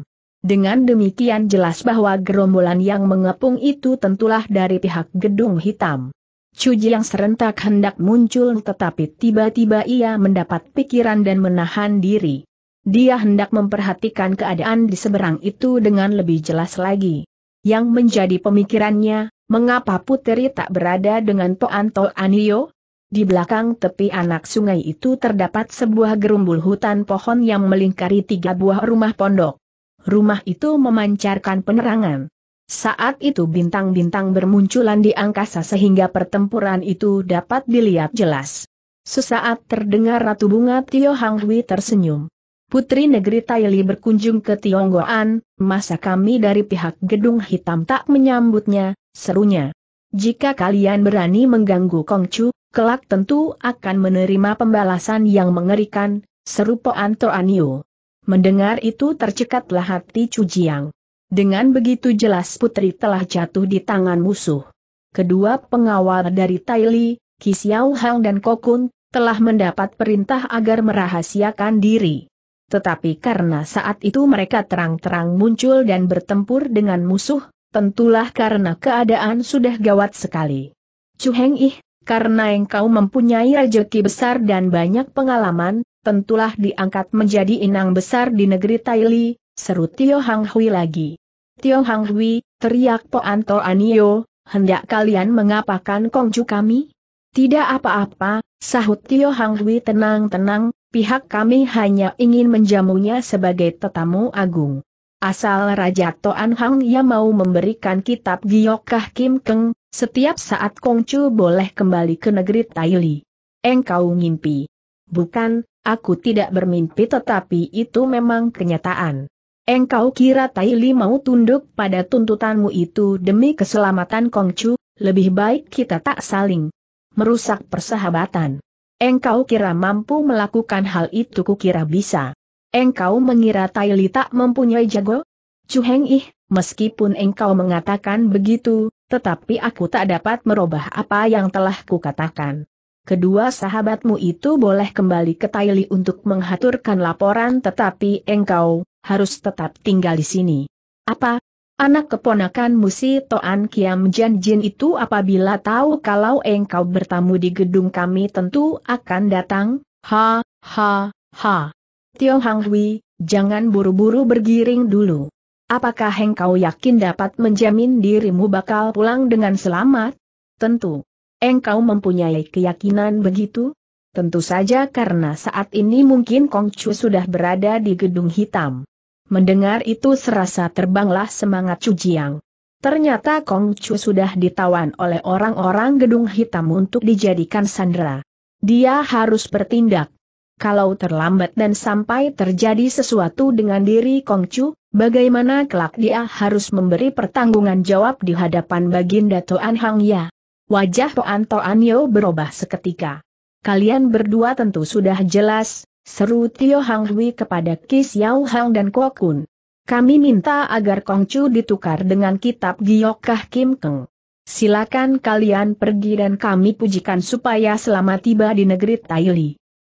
[SPEAKER 1] Dengan demikian jelas bahwa gerombolan yang mengepung itu tentulah dari pihak gedung hitam. Cuji yang serentak hendak muncul tetapi tiba-tiba ia mendapat pikiran dan menahan diri. Dia hendak memperhatikan keadaan di seberang itu dengan lebih jelas lagi. Yang menjadi pemikirannya Mengapa Puteri tak berada dengan Anto Anio? Di belakang tepi anak sungai itu terdapat sebuah gerumbul hutan pohon yang melingkari tiga buah rumah pondok. Rumah itu memancarkan penerangan. Saat itu bintang-bintang bermunculan di angkasa sehingga pertempuran itu dapat dilihat jelas. Sesaat terdengar Ratu Bunga Tio Hang Hui tersenyum. Putri Negeri Taili berkunjung ke Tionggoan, masa kami dari pihak Gedung Hitam tak menyambutnya, serunya. Jika kalian berani mengganggu Kongcu, kelak tentu akan menerima pembalasan yang mengerikan, seru Po Aniu. Mendengar itu tercekatlah hati Cujiang. Dengan begitu jelas putri telah jatuh di tangan musuh. Kedua pengawal dari Taili, Kisiau Hang dan Kokun, telah mendapat perintah agar merahasiakan diri. Tetapi karena saat itu mereka terang-terang muncul dan bertempur dengan musuh, tentulah karena keadaan sudah gawat sekali. Chu Heng, ih, karena engkau mempunyai rejeki besar dan banyak pengalaman, tentulah diangkat menjadi inang besar di negeri Taili, seru Tio Hang Hui lagi. Tio Hang Hui, teriak Po Anto Anio, hendak kalian mengapakan kongju kami? Tidak apa-apa, sahut Tio Hang Hui tenang-tenang, pihak kami hanya ingin menjamunya sebagai tetamu agung. Asal Raja Toan Hang ya mau memberikan kitab Giokah Kim Keng, setiap saat Kongcu boleh kembali ke negeri Taili. Engkau ngimpi. Bukan, aku tidak bermimpi tetapi itu memang kenyataan. Engkau kira Taili mau tunduk pada tuntutanmu itu demi keselamatan Kongcu, lebih baik kita tak saling merusak persahabatan. Engkau kira mampu melakukan hal itu kukira bisa. Engkau mengira Tai Li tak mempunyai jago? Chu Heng, ih, meskipun engkau mengatakan begitu, tetapi aku tak dapat merubah apa yang telah kukatakan. Kedua sahabatmu itu boleh kembali ke Li untuk menghaturkan laporan tetapi engkau, harus tetap tinggal di sini. Apa, Anak keponakan si Toan Kiam Jan Jin itu apabila tahu kalau engkau bertamu di gedung kami tentu akan datang, ha, ha, ha. Tio Hang Hui, jangan buru-buru bergiring dulu. Apakah engkau yakin dapat menjamin dirimu bakal pulang dengan selamat? Tentu. Engkau mempunyai keyakinan begitu? Tentu saja karena saat ini mungkin Kong Kongcu sudah berada di gedung hitam. Mendengar itu serasa terbanglah semangat Cujiang. Ternyata Kong Chu sudah ditawan oleh orang-orang gedung hitam untuk dijadikan sandera. Dia harus bertindak. Kalau terlambat dan sampai terjadi sesuatu dengan diri Kong Chu, bagaimana kelak dia harus memberi pertanggungan jawab di hadapan Baginda Toan Hang Ya? Wajah Toan Toan Yo berubah seketika. Kalian berdua tentu sudah jelas, Seru Tio Hang Hui kepada Ki Xiao Hang dan Kokun. Kami minta agar Kong Chu ditukar dengan kitab Giokah Kim Keng. Silakan kalian pergi dan kami pujikan supaya selamat tiba di negeri Taili.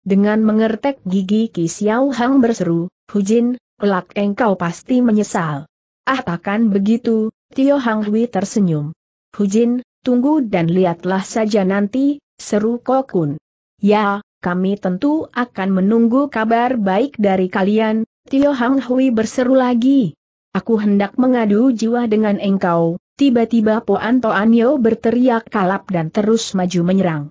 [SPEAKER 1] Dengan mengertek gigi Ki Xiao Hang berseru, Hujin, kelak engkau pasti menyesal. Ah takkan begitu, Tio Hang Hui tersenyum. Hujin, tunggu dan lihatlah saja nanti, seru Kokun. Ya, kami tentu akan menunggu kabar baik dari kalian, Tio Hang Hui berseru lagi. Aku hendak mengadu jiwa dengan engkau, tiba-tiba Po Antonio berteriak kalap dan terus maju menyerang.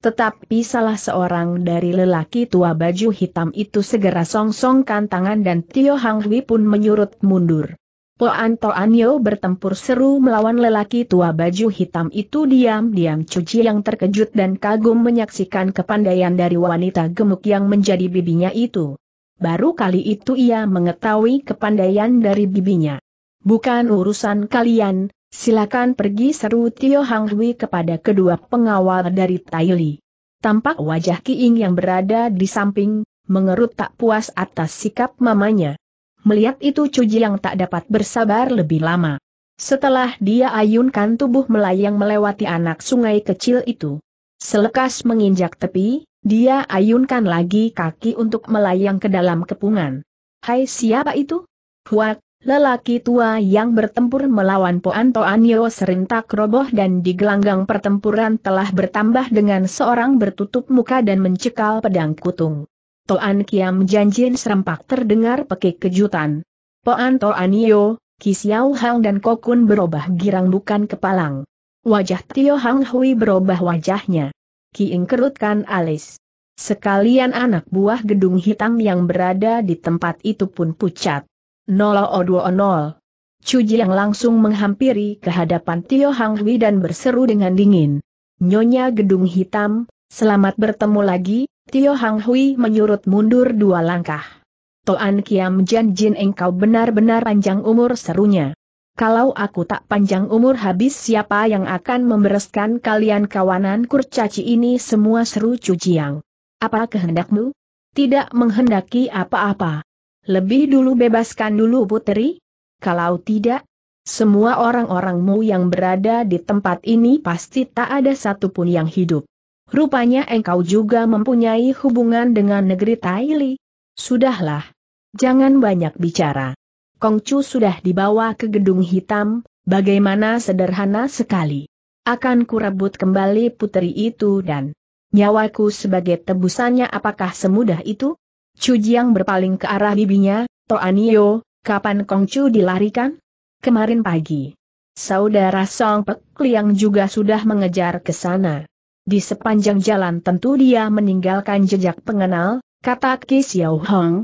[SPEAKER 1] Tetapi salah seorang dari lelaki tua baju hitam itu segera songsongkan tangan dan Tio Hang Hui pun menyurut mundur. Po Antonio bertempur seru melawan lelaki tua baju hitam itu diam-diam cuci yang terkejut dan kagum menyaksikan kepandaian dari wanita gemuk yang menjadi bibinya itu. Baru kali itu ia mengetahui kepandaian dari bibinya. Bukan urusan kalian, silakan pergi seru Tio Hang Hui kepada kedua pengawal dari Li. Tampak wajah Ki Kiing yang berada di samping, mengerut tak puas atas sikap mamanya. Melihat itu Cuji yang tak dapat bersabar lebih lama. Setelah dia ayunkan tubuh melayang melewati anak sungai kecil itu. Selekas menginjak tepi, dia ayunkan lagi kaki untuk melayang ke dalam kepungan. Hai siapa itu? Huat, lelaki tua yang bertempur melawan Poanto Anio serintak roboh dan di gelanggang pertempuran telah bertambah dengan seorang bertutup muka dan mencekal pedang kutung. Toan Kiam Janjin serempak terdengar pekik kejutan. Poan Toan Yo, Ki Hang dan Kokun berubah girang bukan kepalang. Wajah Tio Hang Hui berubah wajahnya. Kiing kerutkan alis. Sekalian anak buah gedung hitam yang berada di tempat itu pun pucat. Nolo Oduo Nol. Cuji yang langsung menghampiri kehadapan Tio Hang Hui dan berseru dengan dingin. Nyonya gedung hitam, Selamat bertemu lagi, Tio Hang Hui menyurut mundur dua langkah. Toan Kiam Jan Jin engkau benar-benar panjang umur serunya. Kalau aku tak panjang umur habis siapa yang akan membereskan kalian kawanan kurcaci ini semua seru cuciang. Apa kehendakmu? Tidak menghendaki apa-apa. Lebih dulu bebaskan dulu Putri. Kalau tidak, semua orang-orangmu yang berada di tempat ini pasti tak ada satupun yang hidup. Rupanya engkau juga mempunyai hubungan dengan negeri Taili. Sudahlah. Jangan banyak bicara. Kongcu sudah dibawa ke gedung hitam, bagaimana sederhana sekali. Akan kurebut kembali putri itu dan nyawaku sebagai tebusannya apakah semudah itu? Cujiang berpaling ke arah bibinya, Toanio, kapan Kongcu dilarikan? Kemarin pagi. Saudara Song Pek Liang juga sudah mengejar ke sana. Di sepanjang jalan tentu dia meninggalkan jejak pengenal, kata Ki Xiao Hong.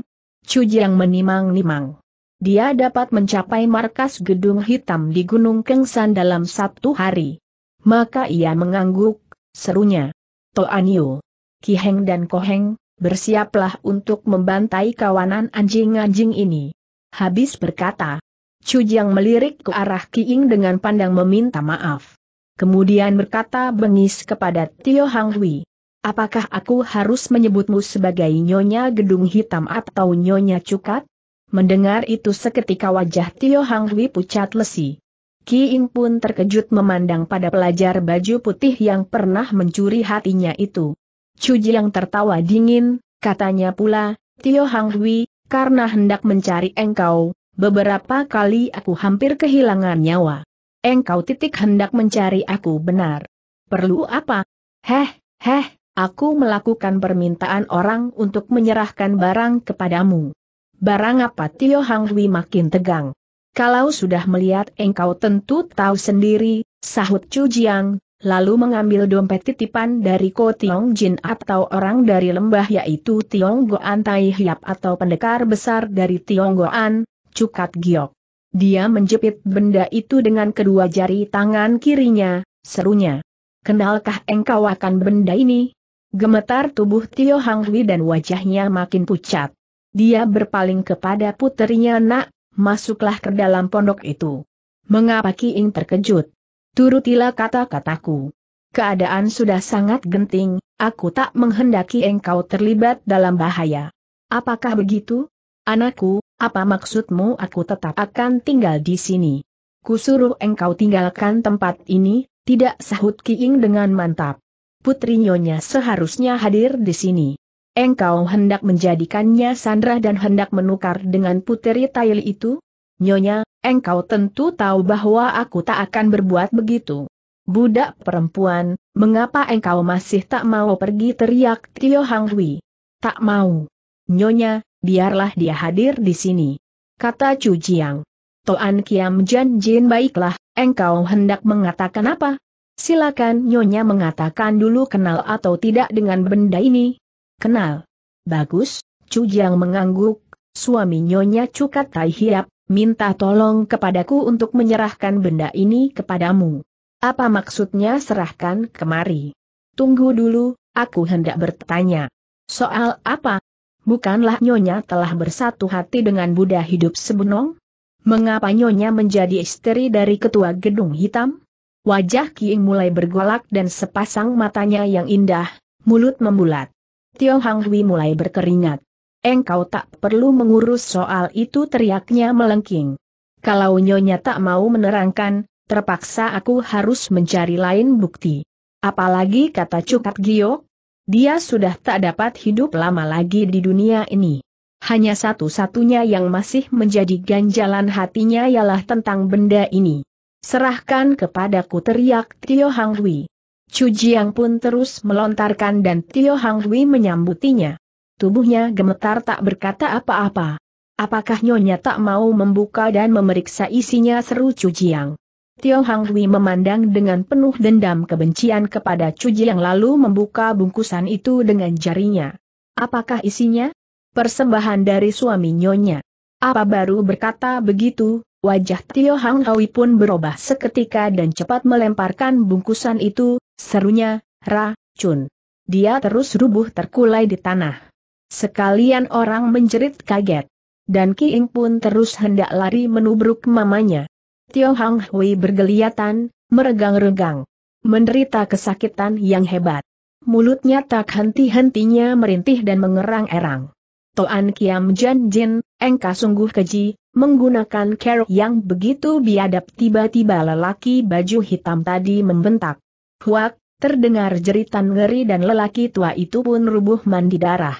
[SPEAKER 1] Chu Jiang menimang-nimang. Dia dapat mencapai markas gedung hitam di Gunung Kengsan dalam satu hari. Maka ia mengangguk, serunya. To Aniu, Ki Heng dan Ko Heng, bersiaplah untuk membantai kawanan anjing-anjing ini. Habis berkata, Chu Jiang melirik ke arah Ki Ing dengan pandang meminta maaf. Kemudian berkata bengis kepada Tio Hang Hui. Apakah aku harus menyebutmu sebagai Nyonya Gedung Hitam atau Nyonya Cukat? Mendengar itu seketika wajah Tio Hang Hui pucat lesi. Ki Ing pun terkejut memandang pada pelajar baju putih yang pernah mencuri hatinya itu. Cuji yang tertawa dingin, katanya pula, Tio Hang Hui, karena hendak mencari engkau, beberapa kali aku hampir kehilangan nyawa. Engkau titik hendak mencari aku benar. Perlu apa? Heh, heh, aku melakukan permintaan orang untuk menyerahkan barang kepadamu. Barang apa Tio Hang Hui makin tegang. Kalau sudah melihat engkau tentu tahu sendiri, sahut Chu Jiang, lalu mengambil dompet titipan dari Ko Tiong Jin atau orang dari lembah yaitu Tiong Goan Tai Hiap atau pendekar besar dari Tiong Goan, Cukat Giok. Dia menjepit benda itu dengan kedua jari tangan kirinya, serunya. Kenalkah engkau akan benda ini? Gemetar tubuh Tio Hang Hui dan wajahnya makin pucat. Dia berpaling kepada puterinya nak, masuklah ke dalam pondok itu. Mengapa Ki Ing terkejut? Turutilah kata-kataku. Keadaan sudah sangat genting, aku tak menghendaki engkau terlibat dalam bahaya. Apakah begitu? Anakku, apa maksudmu aku tetap akan tinggal di sini? Kusuruh engkau tinggalkan tempat ini, tidak sahut Kiing dengan mantap. Putri Nyonya seharusnya hadir di sini. Engkau hendak menjadikannya sandra dan hendak menukar dengan puteri Tail itu? Nyonya, engkau tentu tahu bahwa aku tak akan berbuat begitu. Budak perempuan, mengapa engkau masih tak mau pergi teriak Tio Hang Hui? Tak mau. Nyonya, biarlah dia hadir di sini. Kata Chu Jiang. Toan Kiam Jan Jin baiklah, engkau hendak mengatakan apa? Silakan Nyonya mengatakan dulu kenal atau tidak dengan benda ini. Kenal. Bagus, Chu Jiang mengangguk, suami Nyonya Cukat Tai Hiap, minta tolong kepadaku untuk menyerahkan benda ini kepadamu. Apa maksudnya serahkan kemari? Tunggu dulu, aku hendak bertanya. Soal apa? bukanlah Nyonya telah bersatu hati dengan Buddha hidup sebenong? Mengapa Nyonya menjadi istri dari ketua gedung hitam? Wajah Kiing mulai bergolak dan sepasang matanya yang indah, mulut membulat. Tio Hang Hui mulai berkeringat. Engkau tak perlu mengurus soal itu teriaknya melengking. Kalau Nyonya tak mau menerangkan, terpaksa aku harus mencari lain bukti. Apalagi kata Cukat Giok, dia sudah tak dapat hidup lama lagi di dunia ini. Hanya satu-satunya yang masih menjadi ganjalan hatinya ialah tentang benda ini. Serahkan kepadaku teriak Tio Hang Hui. Chu Jiang pun terus melontarkan dan Tio Hang Hui menyambutinya. Tubuhnya gemetar tak berkata apa-apa. Apakah Nyonya tak mau membuka dan memeriksa isinya seru Chu Jiang? Tio Hang Hui memandang dengan penuh dendam kebencian kepada Cuji yang lalu membuka bungkusan itu dengan jarinya. Apakah isinya? Persembahan dari suami nyonya. Apa baru berkata begitu, wajah Tio Hang Hui pun berubah seketika dan cepat melemparkan bungkusan itu, serunya, racun. Dia terus rubuh terkulai di tanah. Sekalian orang menjerit kaget. Dan Ki Kiing pun terus hendak lari menubruk mamanya. Tio Hang Hui bergeliatan, meregang-regang. Menderita kesakitan yang hebat. Mulutnya tak henti-hentinya merintih dan mengerang-erang. Toan Kiam Jan Jin, engkau sungguh keji, menggunakan kerok yang begitu biadab tiba-tiba lelaki baju hitam tadi membentak. Huak, terdengar jeritan ngeri dan lelaki tua itu pun rubuh mandi darah.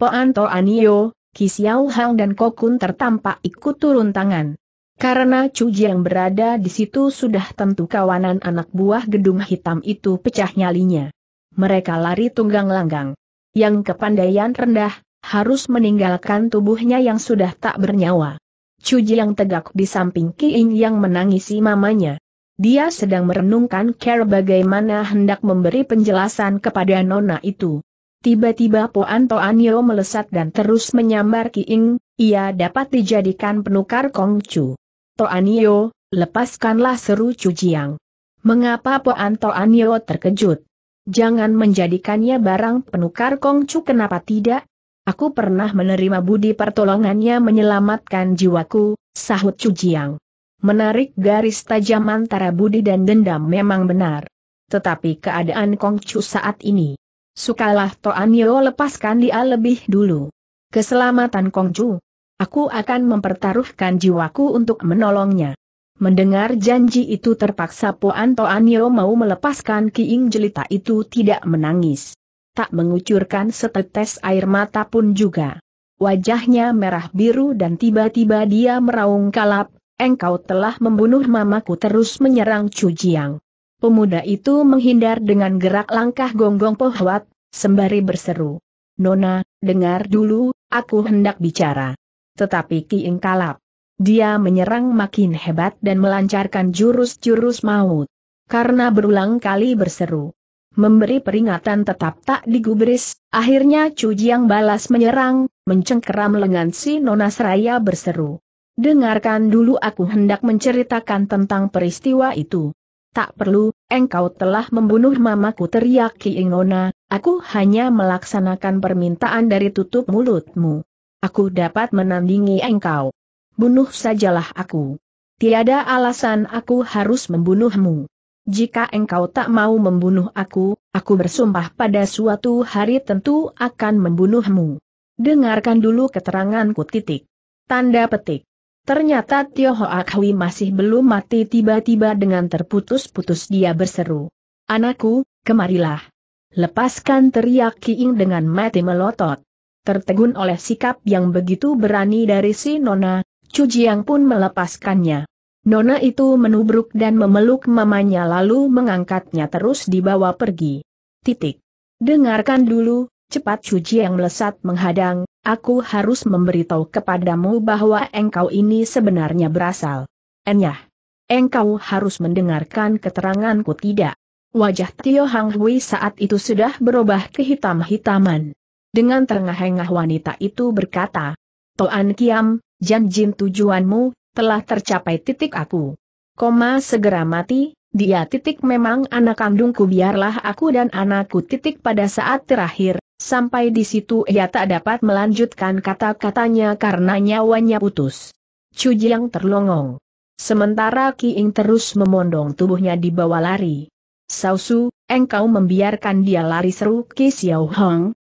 [SPEAKER 1] Poan Toan Yo, Kisiau Hang dan Kokun tertampak ikut turun tangan. Karena Chu yang berada di situ sudah tentu kawanan anak buah gedung hitam itu pecah nyalinya. Mereka lari tunggang langgang. Yang kepandaian rendah, harus meninggalkan tubuhnya yang sudah tak bernyawa. Chu yang tegak di samping Kiing yang menangisi mamanya. Dia sedang merenungkan care bagaimana hendak memberi penjelasan kepada nona itu. Tiba-tiba Po Antonio melesat dan terus menyambar Kiing, ia dapat dijadikan penukar Kongcu. Toanio, lepaskanlah seru Cujiang. Mengapa Poan Toanio terkejut? Jangan menjadikannya barang penukar Kongcu kenapa tidak? Aku pernah menerima budi pertolongannya menyelamatkan jiwaku, sahut Cujiang. Menarik garis tajam antara budi dan dendam memang benar. Tetapi keadaan Kongcu saat ini. Sukalah Toanio lepaskan dia lebih dulu. Keselamatan Kongcu, Aku akan mempertaruhkan jiwaku untuk menolongnya. Mendengar janji itu terpaksa Poan Toanio mau melepaskan kiing jelita itu tidak menangis. Tak mengucurkan setetes air mata pun juga. Wajahnya merah biru dan tiba-tiba dia meraung kalap, engkau telah membunuh mamaku terus menyerang Cujiang. Pemuda itu menghindar dengan gerak langkah gonggong pohwat, sembari berseru. Nona, dengar dulu, aku hendak bicara tetapi Ki kalap. Dia menyerang makin hebat dan melancarkan jurus-jurus maut. Karena berulang kali berseru. Memberi peringatan tetap tak digubris, akhirnya Chu Jiang balas menyerang, mencengkeram lengan si Nona Seraya berseru. Dengarkan dulu aku hendak menceritakan tentang peristiwa itu. Tak perlu, engkau telah membunuh mamaku teriak Kiing Nona, aku hanya melaksanakan permintaan dari tutup mulutmu aku dapat menandingi engkau. Bunuh sajalah aku. Tiada alasan aku harus membunuhmu. Jika engkau tak mau membunuh aku, aku bersumpah pada suatu hari tentu akan membunuhmu. Dengarkan dulu keteranganku titik. Tanda petik. Ternyata Tio Hoakhui masih belum mati tiba-tiba dengan terputus-putus dia berseru. Anakku, kemarilah. Lepaskan teriak Kiing dengan mati melotot tertegun oleh sikap yang begitu berani dari si Nona, Jiang pun melepaskannya. Nona itu menubruk dan memeluk mamanya lalu mengangkatnya terus dibawa pergi. Titik. Dengarkan dulu, cepat Jiang melesat menghadang, aku harus memberitahu kepadamu bahwa engkau ini sebenarnya berasal. Enyah. Engkau harus mendengarkan keteranganku tidak. Wajah Tio Hang Hui saat itu sudah berubah kehitam-hitaman dengan terengah-engah wanita itu berkata, Toan Kiam, janjin tujuanmu, telah tercapai titik aku. Koma segera mati, dia titik memang anak kandungku biarlah aku dan anakku titik pada saat terakhir, sampai di situ ia tak dapat melanjutkan kata-katanya karena nyawanya putus. Jiang terlongong. Sementara Ki Ing terus memondong tubuhnya di bawah lari. Sausu, engkau membiarkan dia lari seru Ki Xiao Hong,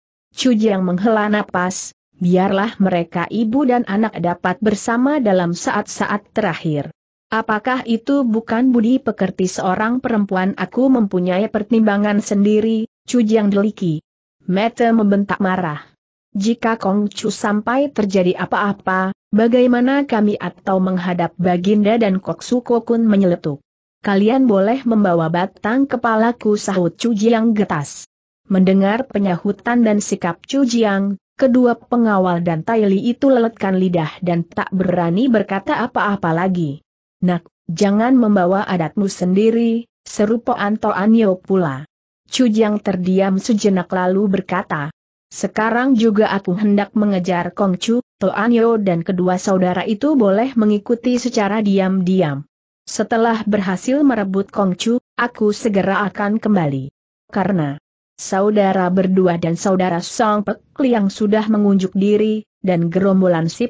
[SPEAKER 1] yang menghela napas, biarlah mereka ibu dan anak dapat bersama dalam saat-saat terakhir. Apakah itu bukan budi pekerti seorang perempuan aku mempunyai pertimbangan sendiri, yang deliki. Mete membentak marah. Jika Kong Chu sampai terjadi apa-apa, bagaimana kami atau menghadap Baginda dan Kok Suko Kun menyeletuk? Kalian boleh membawa batang kepalaku sahut yang getas. Mendengar penyahutan dan sikap Chu Jiang, kedua pengawal dan Tai Li itu leletkan lidah dan tak berani berkata apa-apa lagi. Nak, jangan membawa adatmu sendiri, seru Po Anto Anyo pula. Chu Jiang terdiam sejenak lalu berkata, sekarang juga aku hendak mengejar Kong Chu, Anyo dan kedua saudara itu boleh mengikuti secara diam-diam. Setelah berhasil merebut Kong Chu, aku segera akan kembali. Karena saudara berdua dan saudara Song Pek Liang sudah mengunjuk diri, dan gerombolan si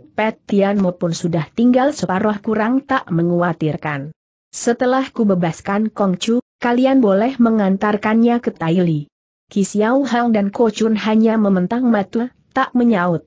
[SPEAKER 1] Mo pun sudah tinggal separuh kurang tak menguatirkan. Setelah ku bebaskan Chu, kalian boleh mengantarkannya ke Taili. Xiao Hang dan Chun hanya mementang mata, tak menyaut.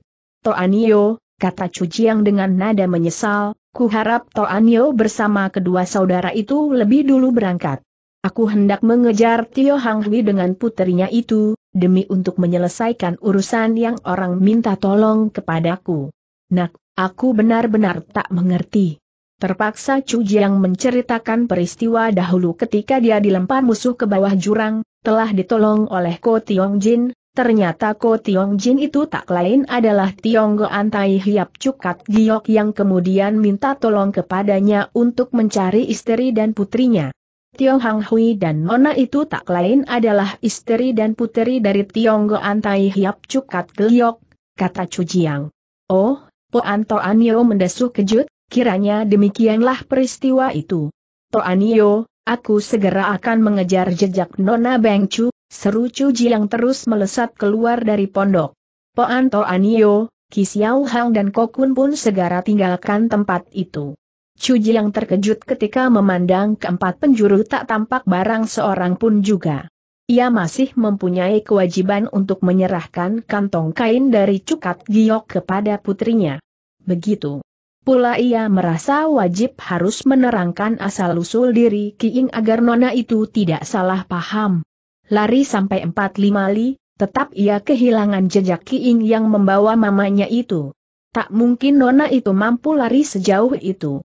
[SPEAKER 1] Anio, kata Chu Jiang dengan nada menyesal, ku harap Anio bersama kedua saudara itu lebih dulu berangkat. Aku hendak mengejar Tio Hang Hui dengan putrinya itu, demi untuk menyelesaikan urusan yang orang minta tolong kepadaku. Nak, aku benar-benar tak mengerti. Terpaksa Chu Jiang menceritakan peristiwa dahulu ketika dia dilempar musuh ke bawah jurang, telah ditolong oleh Ko Tiong Jin, ternyata Ko Tiong Jin itu tak lain adalah Tiong Go Antai Hiap Cukat Giok yang kemudian minta tolong kepadanya untuk mencari istri dan putrinya. Tiong Hang Hui dan Nona itu tak lain adalah istri dan puteri dari Tionggo Antai Hiap Cukat Geliok, kata Jiang. Oh, Po Anto Anio mendesuk kejut, kiranya demikianlah peristiwa itu. Anio, aku segera akan mengejar jejak Nona Beng Chu, seru Jiang terus melesat keluar dari pondok. Po Anto Anio, Kisiau Hang dan Kokun pun segera tinggalkan tempat itu. Cuji yang terkejut ketika memandang keempat penjuru tak tampak barang seorang pun juga. Ia masih mempunyai kewajiban untuk menyerahkan kantong kain dari cukat giok kepada putrinya. Begitu. Pula ia merasa wajib harus menerangkan asal-usul diri Kiing agar nona itu tidak salah paham. Lari sampai empat lima li, tetap ia kehilangan jejak Kiing yang membawa mamanya itu. Tak mungkin nona itu mampu lari sejauh itu.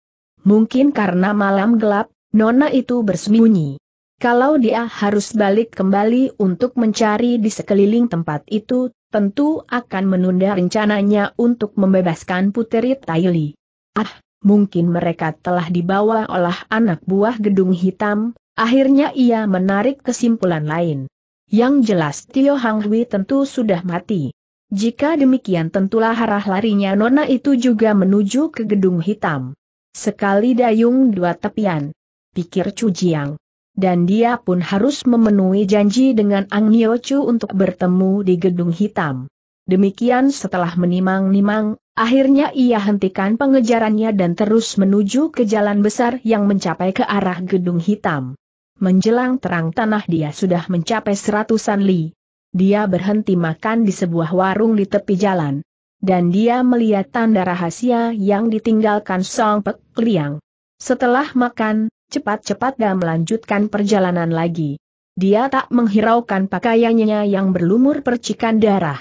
[SPEAKER 1] Mungkin karena malam gelap, Nona itu bersembunyi. Kalau dia harus balik kembali untuk mencari di sekeliling tempat itu, tentu akan menunda rencananya untuk membebaskan Puteri Taili. Ah, mungkin mereka telah dibawa oleh anak buah gedung hitam, akhirnya ia menarik kesimpulan lain. Yang jelas Tio Hang Hui tentu sudah mati. Jika demikian tentulah arah larinya Nona itu juga menuju ke gedung hitam. Sekali dayung dua tepian. Pikir Chu Jiang. Dan dia pun harus memenuhi janji dengan Ang Nyo Chu untuk bertemu di Gedung Hitam. Demikian setelah menimang-nimang, akhirnya ia hentikan pengejarannya dan terus menuju ke jalan besar yang mencapai ke arah Gedung Hitam. Menjelang terang tanah dia sudah mencapai seratusan li. Dia berhenti makan di sebuah warung di tepi jalan dan dia melihat tanda rahasia yang ditinggalkan Song Pek Liang. Setelah makan, cepat-cepat dia melanjutkan perjalanan lagi. Dia tak menghiraukan pakaiannya yang berlumur percikan darah.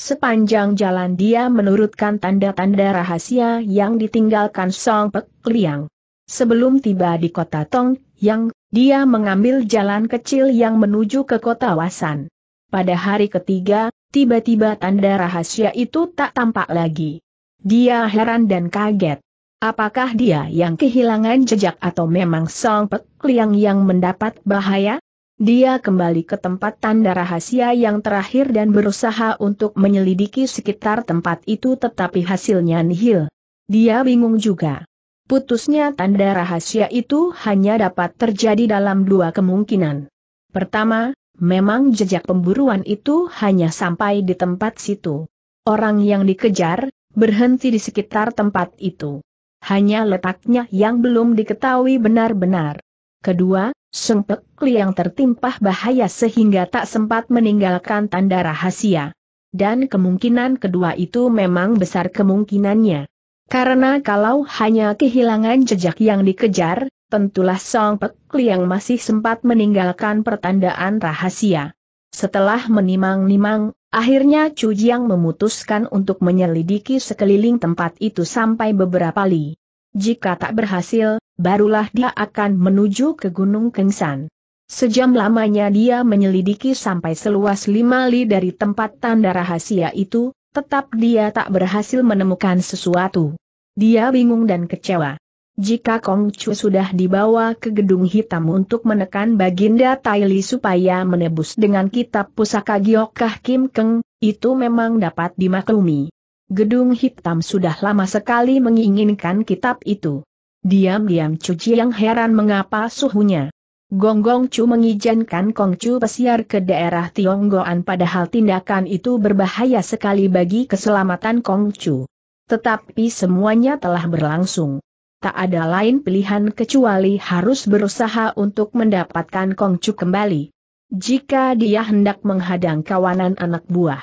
[SPEAKER 1] Sepanjang jalan dia menurutkan tanda-tanda rahasia yang ditinggalkan Song Pek Liang. Sebelum tiba di kota Tong Yang, dia mengambil jalan kecil yang menuju ke kota Wasan. Pada hari ketiga, tiba-tiba tanda rahasia itu tak tampak lagi. Dia heran dan kaget. Apakah dia yang kehilangan jejak atau memang Song Pek Liang yang mendapat bahaya? Dia kembali ke tempat tanda rahasia yang terakhir dan berusaha untuk menyelidiki sekitar tempat itu tetapi hasilnya nihil. Dia bingung juga. Putusnya tanda rahasia itu hanya dapat terjadi dalam dua kemungkinan. Pertama, Memang jejak pemburuan itu hanya sampai di tempat situ. Orang yang dikejar, berhenti di sekitar tempat itu. Hanya letaknya yang belum diketahui benar-benar. Kedua, Seng Pek Liang tertimpah bahaya sehingga tak sempat meninggalkan tanda rahasia. Dan kemungkinan kedua itu memang besar kemungkinannya. Karena kalau hanya kehilangan jejak yang dikejar, tentulah Song Pek Liang masih sempat meninggalkan pertandaan rahasia. Setelah menimang-nimang, akhirnya Chu Jiang memutuskan untuk menyelidiki sekeliling tempat itu sampai beberapa li. Jika tak berhasil, barulah dia akan menuju ke Gunung Kengsan. Sejam lamanya dia menyelidiki sampai seluas lima li dari tempat tanda rahasia itu, tetap dia tak berhasil menemukan sesuatu. Dia bingung dan kecewa. Jika Kong Chu sudah dibawa ke gedung hitam untuk menekan Baginda Taili supaya menebus dengan kitab pusaka Giokah Kim Keng, itu memang dapat dimaklumi. Gedung hitam sudah lama sekali menginginkan kitab itu. Diam-diam Cuci yang heran mengapa suhunya. Gong Gong Chu mengizinkan Kong Chu pesiar ke daerah Tionggoan padahal tindakan itu berbahaya sekali bagi keselamatan Kong Chu. Tetapi semuanya telah berlangsung tak ada lain pilihan kecuali harus berusaha untuk mendapatkan Kongcu kembali. Jika dia hendak menghadang kawanan anak buah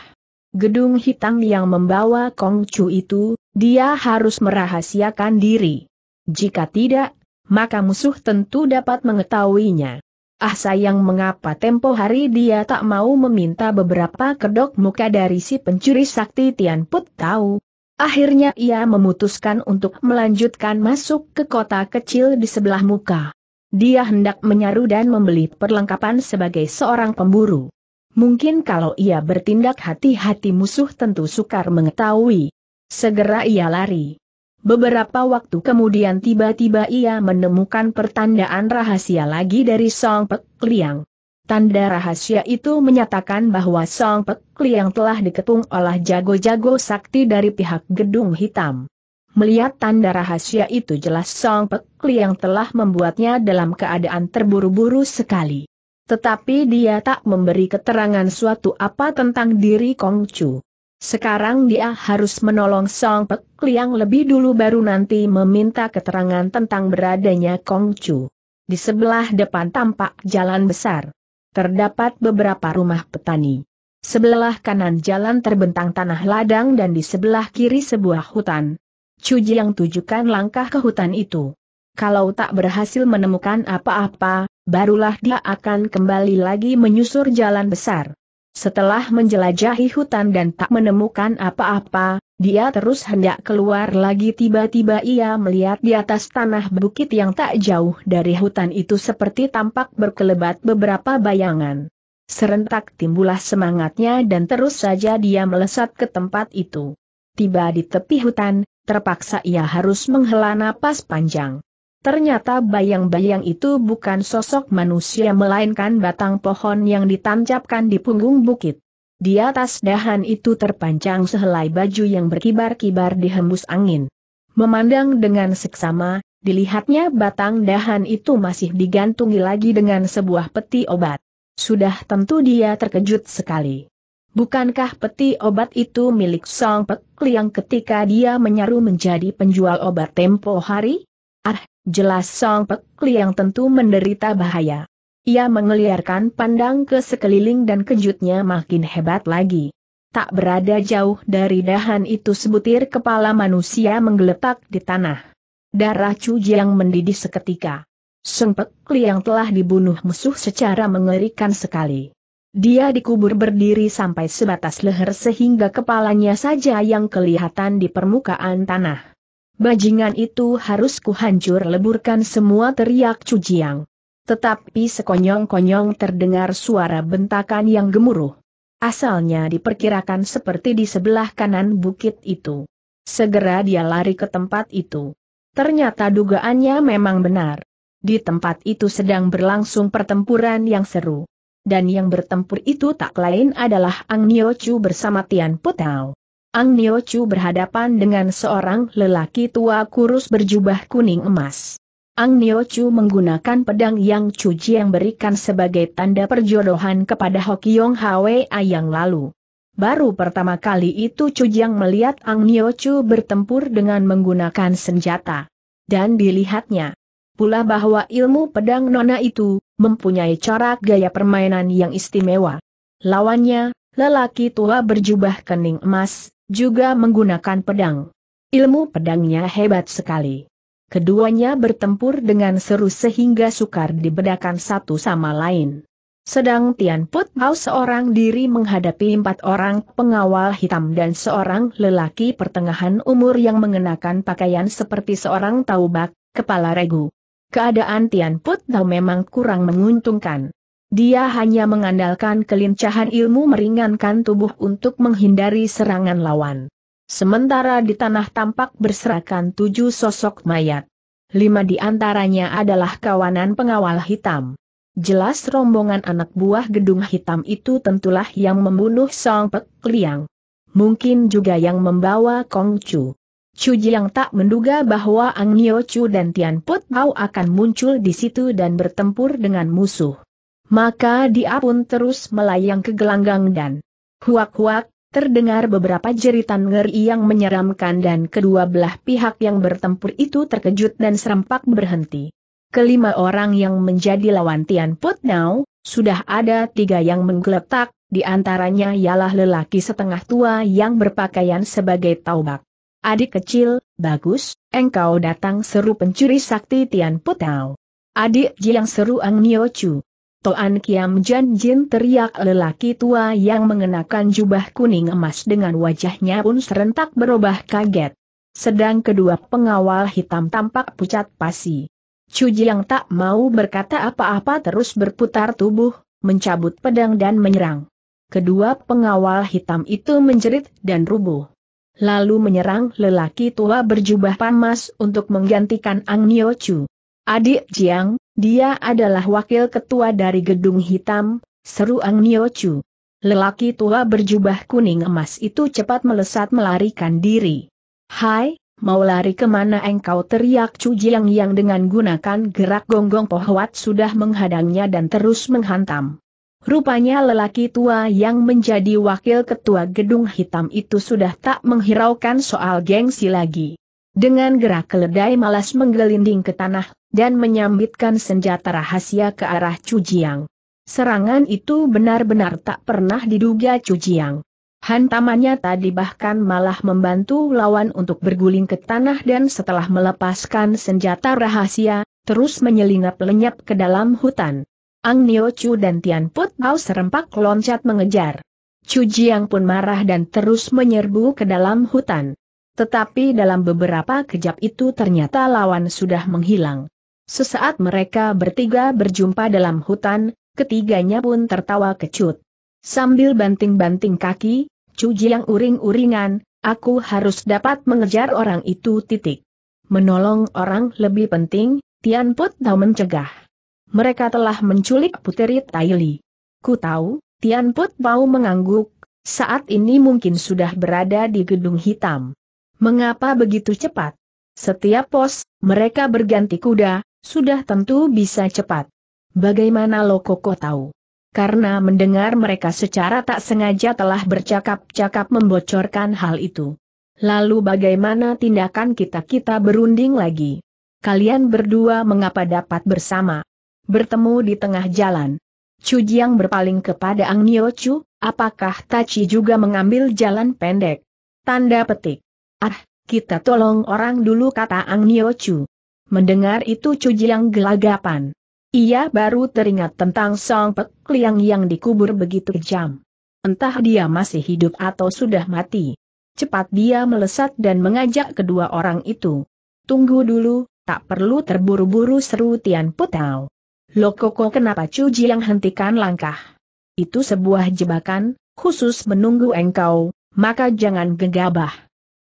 [SPEAKER 1] gedung hitam yang membawa Kongcu itu, dia harus merahasiakan diri. Jika tidak, maka musuh tentu dapat mengetahuinya. Ah sayang mengapa tempo hari dia tak mau meminta beberapa kedok muka dari si pencuri sakti Tian Put tahu. Akhirnya ia memutuskan untuk melanjutkan masuk ke kota kecil di sebelah muka. Dia hendak menyaru dan membeli perlengkapan sebagai seorang pemburu. Mungkin kalau ia bertindak hati-hati musuh tentu sukar mengetahui. Segera ia lari. Beberapa waktu kemudian tiba-tiba ia menemukan pertandaan rahasia lagi dari Song Pek Liang. Tanda rahasia itu menyatakan bahwa Song Pek Liang telah diketung oleh jago-jago sakti dari pihak gedung hitam. Melihat tanda rahasia itu jelas Song Pek Liang telah membuatnya dalam keadaan terburu-buru sekali. Tetapi dia tak memberi keterangan suatu apa tentang diri Kong Chu. Sekarang dia harus menolong Song Pek Liang lebih dulu baru nanti meminta keterangan tentang beradanya Kong Chu. Di sebelah depan tampak jalan besar terdapat beberapa rumah petani. Sebelah kanan jalan terbentang tanah ladang dan di sebelah kiri sebuah hutan. Cuji yang tujukan langkah ke hutan itu. Kalau tak berhasil menemukan apa-apa, barulah dia akan kembali lagi menyusur jalan besar. Setelah menjelajahi hutan dan tak menemukan apa-apa, dia terus hendak keluar lagi tiba-tiba ia melihat di atas tanah bukit yang tak jauh dari hutan itu seperti tampak berkelebat beberapa bayangan. Serentak timbullah semangatnya dan terus saja dia melesat ke tempat itu. Tiba di tepi hutan, terpaksa ia harus menghela napas panjang. Ternyata bayang-bayang itu bukan sosok manusia melainkan batang pohon yang ditancapkan di punggung bukit. Di atas dahan itu terpanjang sehelai baju yang berkibar-kibar dihembus angin. Memandang dengan seksama, dilihatnya batang dahan itu masih digantungi lagi dengan sebuah peti obat. Sudah tentu dia terkejut sekali. Bukankah peti obat itu milik Song Pek Liang ketika dia menyaru menjadi penjual obat tempo hari? Ah, jelas Song Pek Liang tentu menderita bahaya. Ia mengeliarkan pandang ke sekeliling dan kejutnya makin hebat lagi. Tak berada jauh dari dahan itu sebutir kepala manusia menggeletak di tanah. Darah cujiang yang mendidih seketika. Sengpek Liang telah dibunuh musuh secara mengerikan sekali. Dia dikubur berdiri sampai sebatas leher sehingga kepalanya saja yang kelihatan di permukaan tanah. Bajingan itu harus kuhancur leburkan semua teriak Cujiang. Tetapi sekonyong-konyong terdengar suara bentakan yang gemuruh. Asalnya diperkirakan seperti di sebelah kanan bukit itu. Segera dia lari ke tempat itu. Ternyata dugaannya memang benar. Di tempat itu sedang berlangsung pertempuran yang seru. Dan yang bertempur itu tak lain adalah Ang Nio Chu bersama Tian Putau. Ang Nio Chu berhadapan dengan seorang lelaki tua kurus berjubah kuning emas. Ang Nio Chu menggunakan pedang yang cuci yang berikan sebagai tanda perjodohan kepada Hokiong Hwa yang lalu. Baru pertama kali itu Chu Jiang melihat Ang Nio Chu bertempur dengan menggunakan senjata. Dan dilihatnya pula bahwa ilmu pedang nona itu mempunyai corak gaya permainan yang istimewa. Lawannya, lelaki tua berjubah kening emas, juga menggunakan pedang. Ilmu pedangnya hebat sekali. Keduanya bertempur dengan seru sehingga sukar dibedakan satu sama lain. Sedang Tian Put Hao seorang diri menghadapi empat orang pengawal hitam dan seorang lelaki pertengahan umur yang mengenakan pakaian seperti seorang taubak, kepala regu. Keadaan Tian Put Hao memang kurang menguntungkan. Dia hanya mengandalkan kelincahan ilmu meringankan tubuh untuk menghindari serangan lawan sementara di tanah tampak berserakan tujuh sosok mayat. Lima di antaranya adalah kawanan pengawal hitam. Jelas rombongan anak buah gedung hitam itu tentulah yang membunuh Song Pek Liang. Mungkin juga yang membawa Kong Chu. Chu Jiang tak menduga bahwa Ang Nio Chu dan Tian Put Pao akan muncul di situ dan bertempur dengan musuh. Maka dia pun terus melayang ke gelanggang dan huak-huak, Terdengar beberapa jeritan ngeri yang menyeramkan dan kedua belah pihak yang bertempur itu terkejut dan serempak berhenti. Kelima orang yang menjadi lawan Tian Put Now, sudah ada tiga yang menggeletak, di antaranya ialah lelaki setengah tua yang berpakaian sebagai taubak. Adik kecil, bagus, engkau datang seru pencuri sakti Tian Putnau. Adik yang seru Ang Nio Chu. Toan Kiam Jan Jin teriak lelaki tua yang mengenakan jubah kuning emas dengan wajahnya pun serentak berubah kaget. Sedang kedua pengawal hitam tampak pucat pasi. Chu yang tak mau berkata apa-apa terus berputar tubuh, mencabut pedang dan menyerang. Kedua pengawal hitam itu menjerit dan rubuh. Lalu menyerang lelaki tua berjubah panmas untuk menggantikan Ang Nio Chu. Adik Jiang, dia adalah wakil ketua dari Gedung Hitam, seru Ang Nio Chu. Lelaki tua berjubah kuning emas itu cepat melesat melarikan diri. Hai, mau lari kemana engkau teriak Chu Jiang yang dengan gunakan gerak gonggong pohwat sudah menghadangnya dan terus menghantam. Rupanya lelaki tua yang menjadi wakil ketua gedung hitam itu sudah tak menghiraukan soal gengsi lagi. Dengan gerak keledai malas menggelinding ke tanah, dan menyambitkan senjata rahasia ke arah Cujiang. Serangan itu benar-benar tak pernah diduga Cujiang. Hantamannya tadi bahkan malah membantu lawan untuk berguling ke tanah dan setelah melepaskan senjata rahasia, terus menyelinap lenyap ke dalam hutan. Ang Nio Chu dan Tian Put Tau serempak loncat mengejar. Chu Jiang pun marah dan terus menyerbu ke dalam hutan. Tetapi dalam beberapa kejap itu ternyata lawan sudah menghilang. Sesaat mereka bertiga berjumpa dalam hutan, ketiganya pun tertawa kecut. Sambil banting-banting kaki, Cuji yang uring-uringan, aku harus dapat mengejar orang itu titik. Menolong orang lebih penting, Tian Put tahu mencegah. Mereka telah menculik Puteri Taili. Ku tahu, Tian Put mau mengangguk, saat ini mungkin sudah berada di gedung hitam. Mengapa begitu cepat? Setiap pos, mereka berganti kuda, sudah tentu bisa cepat. Bagaimana lo koko tahu? Karena mendengar mereka secara tak sengaja telah bercakap-cakap membocorkan hal itu. Lalu bagaimana tindakan kita-kita berunding lagi? Kalian berdua mengapa dapat bersama? Bertemu di tengah jalan. Chu Jiang berpaling kepada Ang Nio Chu, apakah Tachi juga mengambil jalan pendek? Tanda petik. Ah, kita tolong orang dulu kata Ang Nio Chu. Mendengar itu Jiang gelagapan. Ia baru teringat tentang Song Pek Liang yang dikubur begitu kejam. Entah dia masih hidup atau sudah mati. Cepat dia melesat dan mengajak kedua orang itu. Tunggu dulu, tak perlu terburu-buru seru Tian Putau. Lokoko kenapa Cuji Jiang hentikan langkah? Itu sebuah jebakan, khusus menunggu engkau, maka jangan gegabah.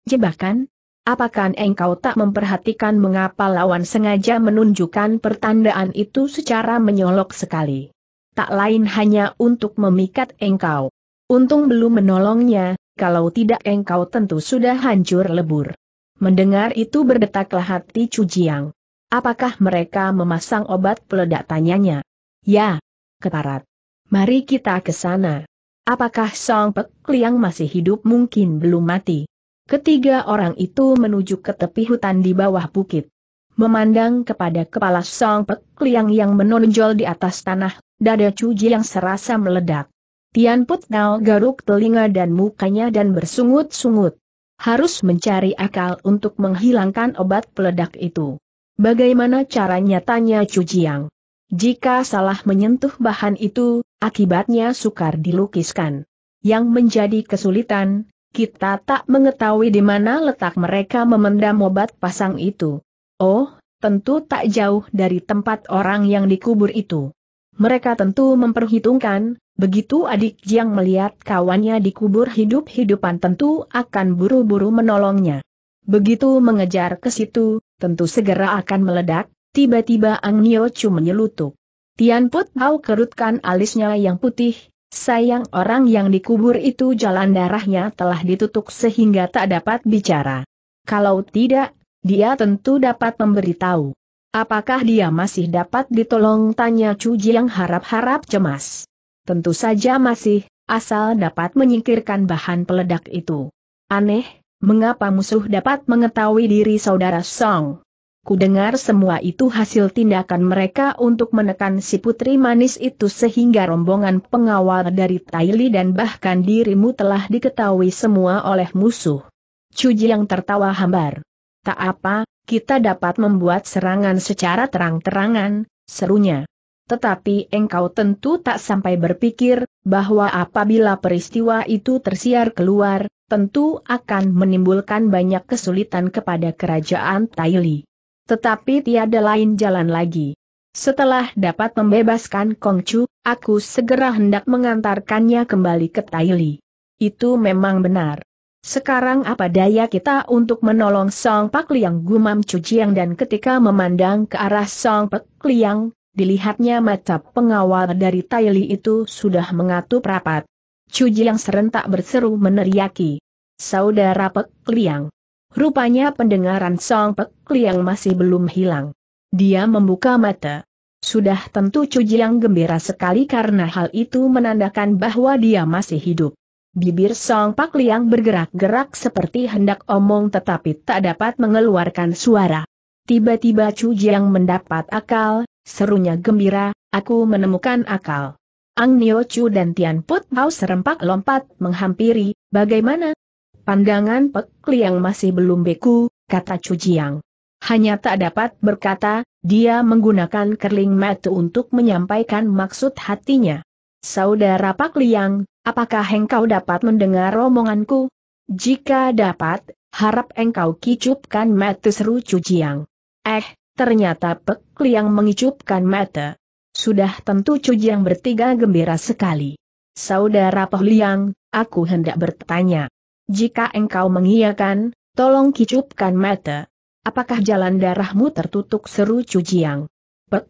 [SPEAKER 1] Jebakan? Apakah engkau tak memperhatikan mengapa lawan sengaja menunjukkan pertandaan itu secara menyolok sekali? Tak lain hanya untuk memikat engkau. Untung belum menolongnya, kalau tidak engkau tentu sudah hancur lebur. Mendengar itu berdetaklah hati Cujiang. Apakah mereka memasang obat peledak tanyanya? Ya, keparat. Mari kita ke sana. Apakah Song Pek Liang masih hidup mungkin belum mati? Ketiga orang itu menuju ke tepi hutan di bawah bukit. Memandang kepada kepala Song Pek Liang yang menonjol di atas tanah, dada cuji yang serasa meledak. Tian Put Nao garuk telinga dan mukanya dan bersungut-sungut. Harus mencari akal untuk menghilangkan obat peledak itu. Bagaimana caranya tanya Cujiang? Jika salah menyentuh bahan itu, akibatnya sukar dilukiskan. Yang menjadi kesulitan, kita tak mengetahui di mana letak mereka memendam obat pasang itu. Oh, tentu tak jauh dari tempat orang yang dikubur itu. Mereka tentu memperhitungkan, begitu adik Jiang melihat kawannya dikubur hidup-hidupan tentu akan buru-buru menolongnya. Begitu mengejar ke situ, tentu segera akan meledak, tiba-tiba Ang Nio Chu menyelutuk. Tian Put Hau kerutkan alisnya yang putih, Sayang orang yang dikubur itu jalan darahnya telah ditutup sehingga tak dapat bicara. Kalau tidak, dia tentu dapat memberitahu. Apakah dia masih dapat ditolong tanya Cuji yang harap-harap cemas. Tentu saja masih, asal dapat menyingkirkan bahan peledak itu. Aneh, mengapa musuh dapat mengetahui diri saudara Song? Kudengar semua itu hasil tindakan mereka untuk menekan si putri manis itu sehingga rombongan pengawal dari Taili dan bahkan dirimu telah diketahui semua oleh musuh. Cuji yang tertawa hambar. Tak apa, kita dapat membuat serangan secara terang-terangan, serunya. Tetapi engkau tentu tak sampai berpikir, bahwa apabila peristiwa itu tersiar keluar, tentu akan menimbulkan banyak kesulitan kepada kerajaan Taili. Tetapi tiada lain jalan lagi. Setelah dapat membebaskan Kongcu, aku segera hendak mengantarkannya kembali ke Taili. Itu memang benar. Sekarang apa daya kita untuk menolong Song Pak Liang gumam Cuciang dan ketika memandang ke arah Song Pak Liang, dilihatnya mata pengawal dari Taili itu sudah mengatup rapat. Cuciang serentak berseru meneriaki. Saudara Pak Liang. Rupanya pendengaran Song Pek Liang masih belum hilang. Dia membuka mata. Sudah tentu yang gembira sekali karena hal itu menandakan bahwa dia masih hidup. Bibir Song Pak Liang bergerak-gerak seperti hendak omong tetapi tak dapat mengeluarkan suara. Tiba-tiba yang mendapat akal, serunya gembira, aku menemukan akal. Ang Nio Chu dan Tian Put Hao serempak lompat menghampiri, bagaimana, Pandangan Pek Liang masih belum beku, kata Cujiang. Hanya tak dapat berkata, dia menggunakan kerling mata untuk menyampaikan maksud hatinya. Saudara Pak Liang, apakah engkau dapat mendengar omonganku? Jika dapat, harap engkau kicupkan mata seru Cujiang. Eh, ternyata Pek Liang mengicupkan mata. Sudah tentu Cujiang bertiga gembira sekali. Saudara Pak Liang, aku hendak bertanya. Jika engkau mengiyakan, tolong kicupkan mata. Apakah jalan darahmu tertutup seru Cujiang? Pek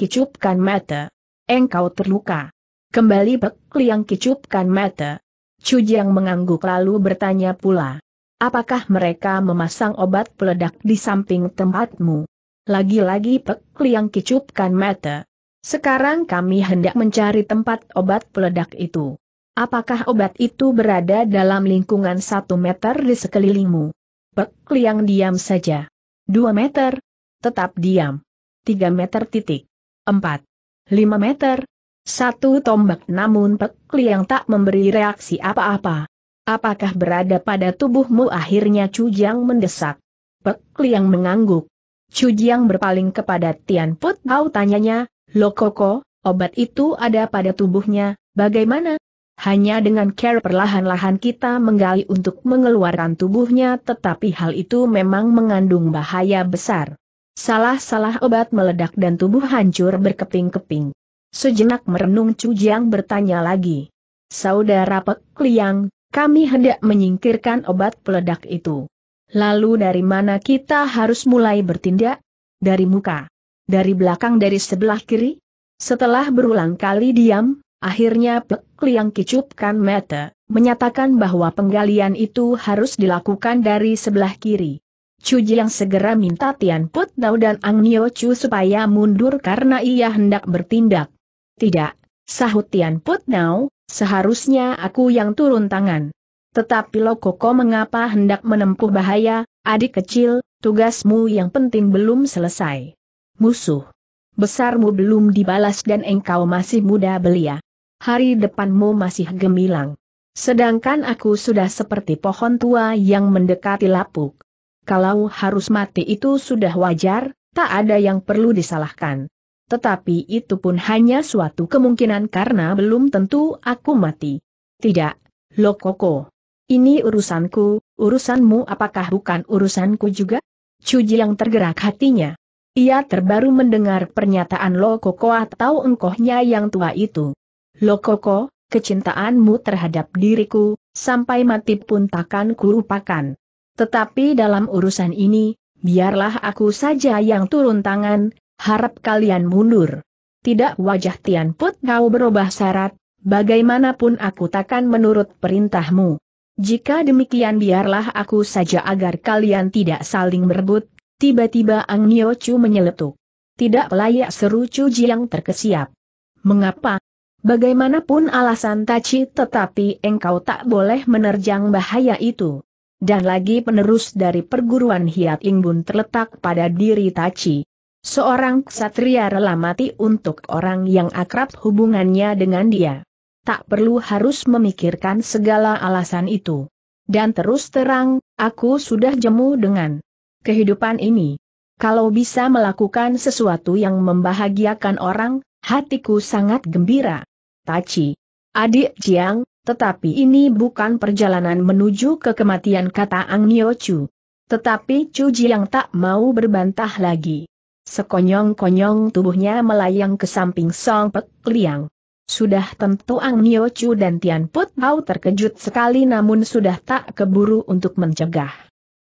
[SPEAKER 1] kicupkan mata. Engkau terluka. Kembali Pek kicupkan mata. Cujiang mengangguk lalu bertanya pula. Apakah mereka memasang obat peledak di samping tempatmu? Lagi-lagi Pek kicupkan mata. Sekarang kami hendak mencari tempat obat peledak itu. Apakah obat itu berada dalam lingkungan satu meter di sekelilingmu? Pek Liang diam saja. Dua meter? Tetap diam. Tiga meter titik. Empat. Lima meter? Satu tombak namun Pek Liang tak memberi reaksi apa-apa. Apakah berada pada tubuhmu akhirnya Cujang mendesak? Pek Liang mengangguk. Cujang berpaling kepada Tian Put Tau tanyanya, Lokoko, obat itu ada pada tubuhnya, bagaimana? Hanya dengan care perlahan-lahan kita menggali untuk mengeluarkan tubuhnya tetapi hal itu memang mengandung bahaya besar. Salah-salah obat meledak dan tubuh hancur berkeping-keping. Sejenak merenung Jiang bertanya lagi. Saudara Pek Liang, kami hendak menyingkirkan obat peledak itu. Lalu dari mana kita harus mulai bertindak? Dari muka. Dari belakang dari sebelah kiri? Setelah berulang kali diam, Akhirnya Pek Liang kicupkan mata, menyatakan bahwa penggalian itu harus dilakukan dari sebelah kiri. Chu Jiang segera minta Tian Put Dao dan Ang Nio Chu supaya mundur karena ia hendak bertindak. Tidak, sahut Tian Put Dao, seharusnya aku yang turun tangan. Tetapi Lo Koko, mengapa hendak menempuh bahaya, adik kecil, tugasmu yang penting belum selesai. Musuh besarmu belum dibalas dan engkau masih muda belia hari depanmu masih gemilang. Sedangkan aku sudah seperti pohon tua yang mendekati lapuk. Kalau harus mati itu sudah wajar, tak ada yang perlu disalahkan. Tetapi itu pun hanya suatu kemungkinan karena belum tentu aku mati. Tidak, Koko. Ini urusanku, urusanmu apakah bukan urusanku juga? Cuji yang tergerak hatinya. Ia terbaru mendengar pernyataan Koko atau engkohnya yang tua itu. Lokoko, kecintaanmu terhadap diriku, sampai mati pun takkan kulupakan. Tetapi dalam urusan ini, biarlah aku saja yang turun tangan, harap kalian mundur. Tidak wajah Tian Put kau berubah syarat, bagaimanapun aku takkan menurut perintahmu. Jika demikian biarlah aku saja agar kalian tidak saling berebut, tiba-tiba Ang Nio Chu menyeletuk. Tidak layak seru Chu Jiang terkesiap. Mengapa? Bagaimanapun alasan Tachi tetapi engkau tak boleh menerjang bahaya itu. Dan lagi penerus dari perguruan Hiat Ingbun terletak pada diri Tachi. Seorang ksatria rela mati untuk orang yang akrab hubungannya dengan dia. Tak perlu harus memikirkan segala alasan itu. Dan terus terang, aku sudah jemu dengan kehidupan ini. Kalau bisa melakukan sesuatu yang membahagiakan orang, hatiku sangat gembira. Taci. Adik Jiang, tetapi ini bukan perjalanan menuju ke kematian kata Ang Nio Chu. Tetapi Chu Jiang tak mau berbantah lagi. Sekonyong-konyong tubuhnya melayang ke samping Song Pek Liang. Sudah tentu Ang Nio Chu dan Tian Put Mau terkejut sekali namun sudah tak keburu untuk mencegah.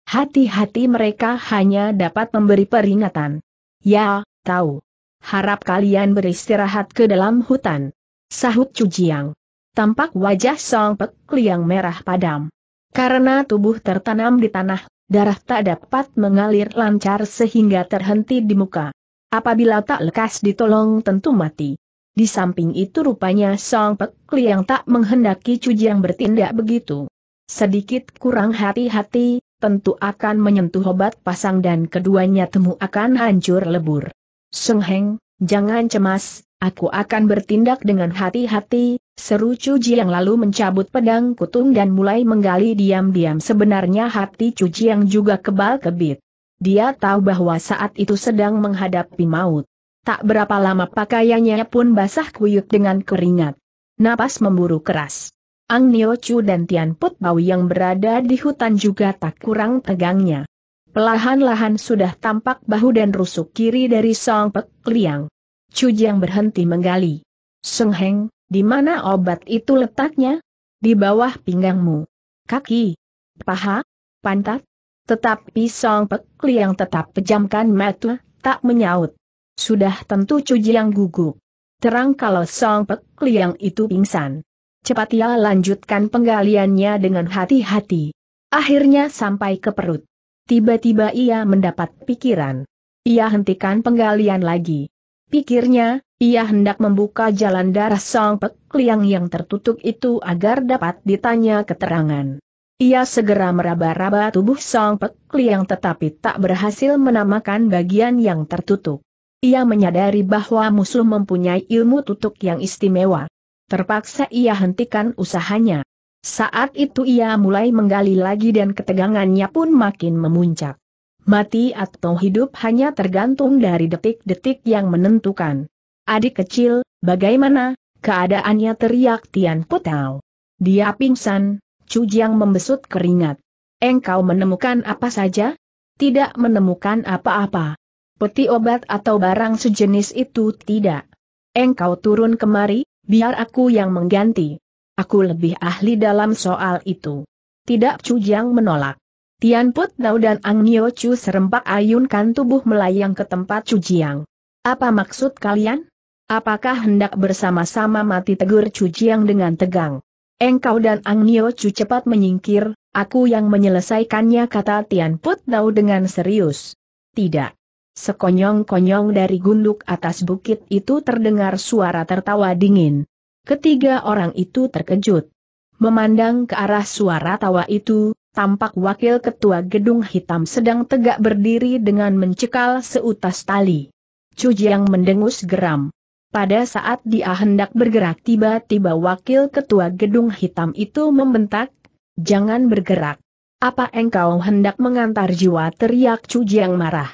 [SPEAKER 1] Hati-hati mereka hanya dapat memberi peringatan. Ya, tahu. Harap kalian beristirahat ke dalam hutan. Sahut Cujiang. Tampak wajah Song Pek Liang merah padam. Karena tubuh tertanam di tanah, darah tak dapat mengalir lancar sehingga terhenti di muka. Apabila tak lekas ditolong tentu mati. Di samping itu rupanya Song Pek Liang tak menghendaki Cujiang bertindak begitu. Sedikit kurang hati-hati, tentu akan menyentuh obat pasang dan keduanya temu akan hancur lebur. Seng Heng, jangan cemas, Aku akan bertindak dengan hati-hati, seru Cuji yang lalu mencabut pedang kutung dan mulai menggali diam-diam sebenarnya hati Cuji yang juga kebal kebit. Dia tahu bahwa saat itu sedang menghadapi maut. Tak berapa lama pakaiannya pun basah kuyup dengan keringat. Napas memburu keras. Ang Nio Chu dan Tian Put Bau yang berada di hutan juga tak kurang tegangnya. Pelahan-lahan sudah tampak bahu dan rusuk kiri dari Song Pek Liang. Cujiang berhenti menggali. Seng di mana obat itu letaknya? Di bawah pinggangmu. Kaki. Paha. Pantat. Tetapi Song Pek Liang tetap pejamkan mata, tak menyaut. Sudah tentu Cujiang gugup. Terang kalau Song Pek Liang itu pingsan. Cepat ia lanjutkan penggaliannya dengan hati-hati. Akhirnya sampai ke perut. Tiba-tiba ia mendapat pikiran. Ia hentikan penggalian lagi. Pikirnya, ia hendak membuka jalan darah Song pekliang Liang yang tertutup itu agar dapat ditanya keterangan. Ia segera meraba-raba tubuh Song pekliang Liang tetapi tak berhasil menamakan bagian yang tertutup. Ia menyadari bahwa musuh mempunyai ilmu tutup yang istimewa. Terpaksa ia hentikan usahanya. Saat itu ia mulai menggali lagi dan ketegangannya pun makin memuncak. Mati atau hidup hanya tergantung dari detik-detik yang menentukan. Adik kecil, bagaimana? Keadaannya teriak Tian Putau. Dia pingsan, Cujiang membesut keringat. Engkau menemukan apa saja? Tidak menemukan apa-apa. Peti obat atau barang sejenis itu tidak. Engkau turun kemari, biar aku yang mengganti. Aku lebih ahli dalam soal itu. Tidak Cujiang menolak. Tian Put Dao dan Ang Nio Chu serempak ayunkan tubuh melayang ke tempat Cujiang. Apa maksud kalian? Apakah hendak bersama-sama mati tegur Cujiang dengan tegang? Engkau dan Ang Nio Chu cepat menyingkir, aku yang menyelesaikannya kata Tian Put Dao dengan serius. Tidak. Sekonyong-konyong dari gunduk atas bukit itu terdengar suara tertawa dingin. Ketiga orang itu terkejut. Memandang ke arah suara tawa itu, tampak wakil ketua gedung hitam sedang tegak berdiri dengan mencekal seutas tali. Jiang mendengus geram. Pada saat dia hendak bergerak tiba-tiba wakil ketua gedung hitam itu membentak, jangan bergerak. Apa engkau hendak mengantar jiwa teriak Jiang marah.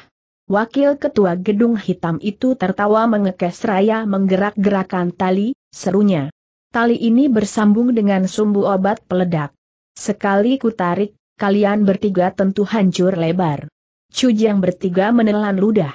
[SPEAKER 1] Wakil ketua gedung hitam itu tertawa mengekes raya menggerak-gerakan tali, serunya. Tali ini bersambung dengan sumbu obat peledak. Sekali ku tarik, kalian bertiga tentu hancur lebar. Cujang bertiga menelan ludah.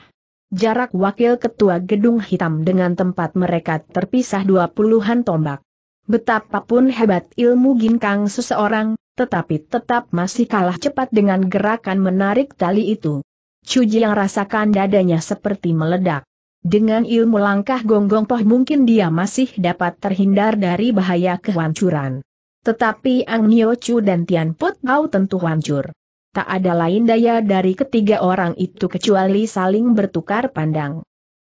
[SPEAKER 1] Jarak wakil ketua gedung hitam dengan tempat mereka terpisah dua puluhan tombak. Betapapun hebat ilmu ginkang seseorang, tetapi tetap masih kalah cepat dengan gerakan menarik tali itu. Cuji yang rasakan dadanya seperti meledak. Dengan ilmu langkah gonggong poh mungkin dia masih dapat terhindar dari bahaya kehancuran. Tetapi Ang Nio Chu dan Tian Put Au tentu hancur. Tak ada lain daya dari ketiga orang itu kecuali saling bertukar pandang.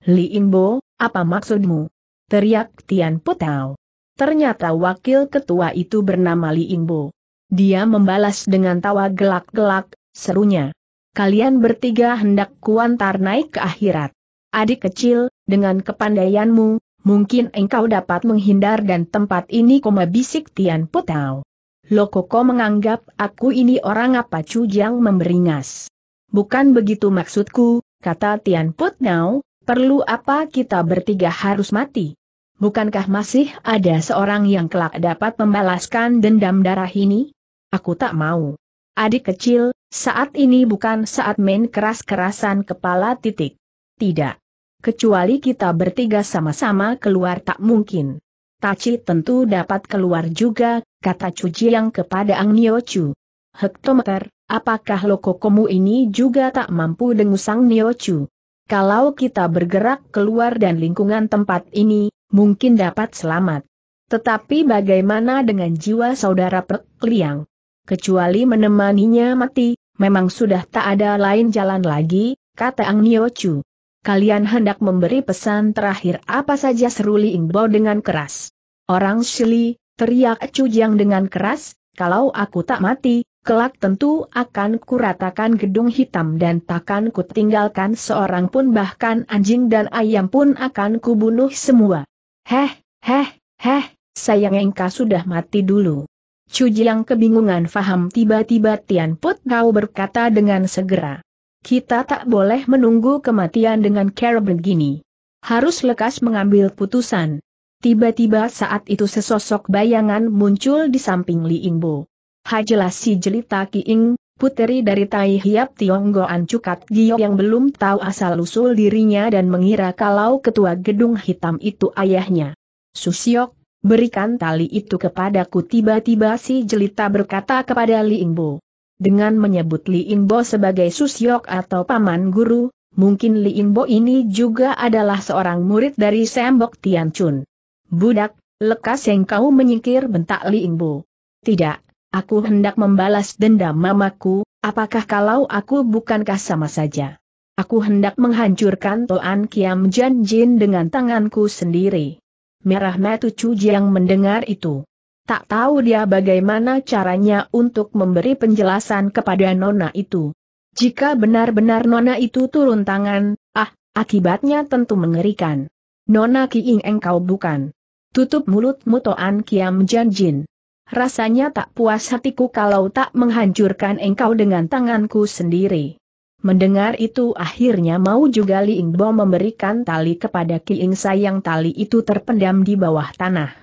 [SPEAKER 1] Li Inbo, apa maksudmu? Teriak Tian Put Au. Ternyata wakil ketua itu bernama Li Inbo. Dia membalas dengan tawa gelak-gelak, serunya. Kalian bertiga hendak kuantar naik ke akhirat. Adik kecil, dengan kepandaianmu, mungkin engkau dapat menghindar dan tempat ini koma bisik Tian Putau. Lokoko menganggap aku ini orang apa Cujang memberingas. Bukan begitu maksudku, kata Tian Putau, perlu apa kita bertiga harus mati? Bukankah masih ada seorang yang kelak dapat membalaskan dendam darah ini? Aku tak mau. Adik kecil, saat ini bukan saat main keras-kerasan kepala titik. Tidak. Kecuali kita bertiga sama-sama keluar tak mungkin. Taci tentu dapat keluar juga, kata Cuji yang kepada Ang Niochu. Hektometer, apakah lokokomu ini juga tak mampu dengusang Niochu? Kalau kita bergerak keluar dan lingkungan tempat ini, mungkin dapat selamat. Tetapi bagaimana dengan jiwa saudara Pek Liang? Kecuali menemaninya mati, memang sudah tak ada lain jalan lagi, kata Ang Niochu kalian hendak memberi pesan terakhir apa saja seru Li Ingbo dengan keras. Orang Shili, teriak Jiang dengan keras, kalau aku tak mati, kelak tentu akan kuratakan gedung hitam dan takkan kutinggalkan seorang pun bahkan anjing dan ayam pun akan kubunuh semua. Heh, heh, heh, sayang engkau sudah mati dulu. Jiang kebingungan faham tiba-tiba Tian Put Gao berkata dengan segera. Kita tak boleh menunggu kematian dengan cara begini. Harus lekas mengambil putusan. Tiba-tiba saat itu sesosok bayangan muncul di samping Li Ingbo. Hajelas si jelita Ki Ing, puteri dari Tai Hiap Goan Cukat Gio yang belum tahu asal-usul dirinya dan mengira kalau ketua gedung hitam itu ayahnya. Susiok, berikan tali itu kepadaku tiba-tiba si jelita berkata kepada Li Ingbo. Dengan menyebut Li Inbo sebagai Susyok atau Paman Guru, mungkin Li Inbo ini juga adalah seorang murid dari Sembok Tianchun. Budak, lekas yang kau menyingkir bentak Li Inbo. Tidak, aku hendak membalas dendam mamaku, apakah kalau aku bukankah sama saja? Aku hendak menghancurkan Toan Kiam Janjin dengan tanganku sendiri. Merah mata Chu Jiang mendengar itu. Tak tahu dia bagaimana caranya untuk memberi penjelasan kepada Nona itu. Jika benar-benar Nona itu turun tangan, ah, akibatnya tentu mengerikan. Nona Kiing engkau bukan. Tutup mulutmu Toan Kiam Janjin. Rasanya tak puas hatiku kalau tak menghancurkan engkau dengan tanganku sendiri. Mendengar itu akhirnya mau juga Li Ingbo memberikan tali kepada Kiing sayang tali itu terpendam di bawah tanah.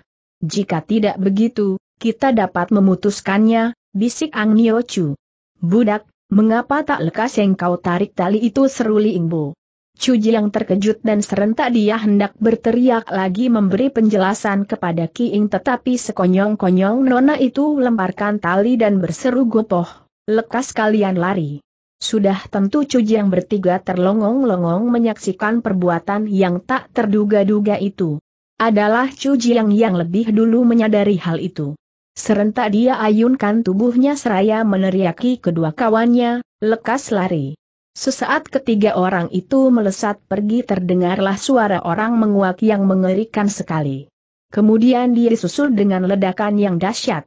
[SPEAKER 1] Jika tidak begitu, kita dapat memutuskannya, bisik Ang Nio Chu. Budak, mengapa tak lekas yang kau tarik tali itu seru Li Ingbo. Cuji yang terkejut dan serentak dia hendak berteriak lagi memberi penjelasan kepada Ki Ing tetapi sekonyong-konyong nona itu lemparkan tali dan berseru gopoh, lekas kalian lari. Sudah tentu Cuji yang bertiga terlongong-longong menyaksikan perbuatan yang tak terduga-duga itu adalah Chu Jiang yang lebih dulu menyadari hal itu. Serentak dia ayunkan tubuhnya seraya meneriaki kedua kawannya, lekas lari. Sesaat ketiga orang itu melesat pergi terdengarlah suara orang menguak yang mengerikan sekali. Kemudian disusul dengan ledakan yang dahsyat.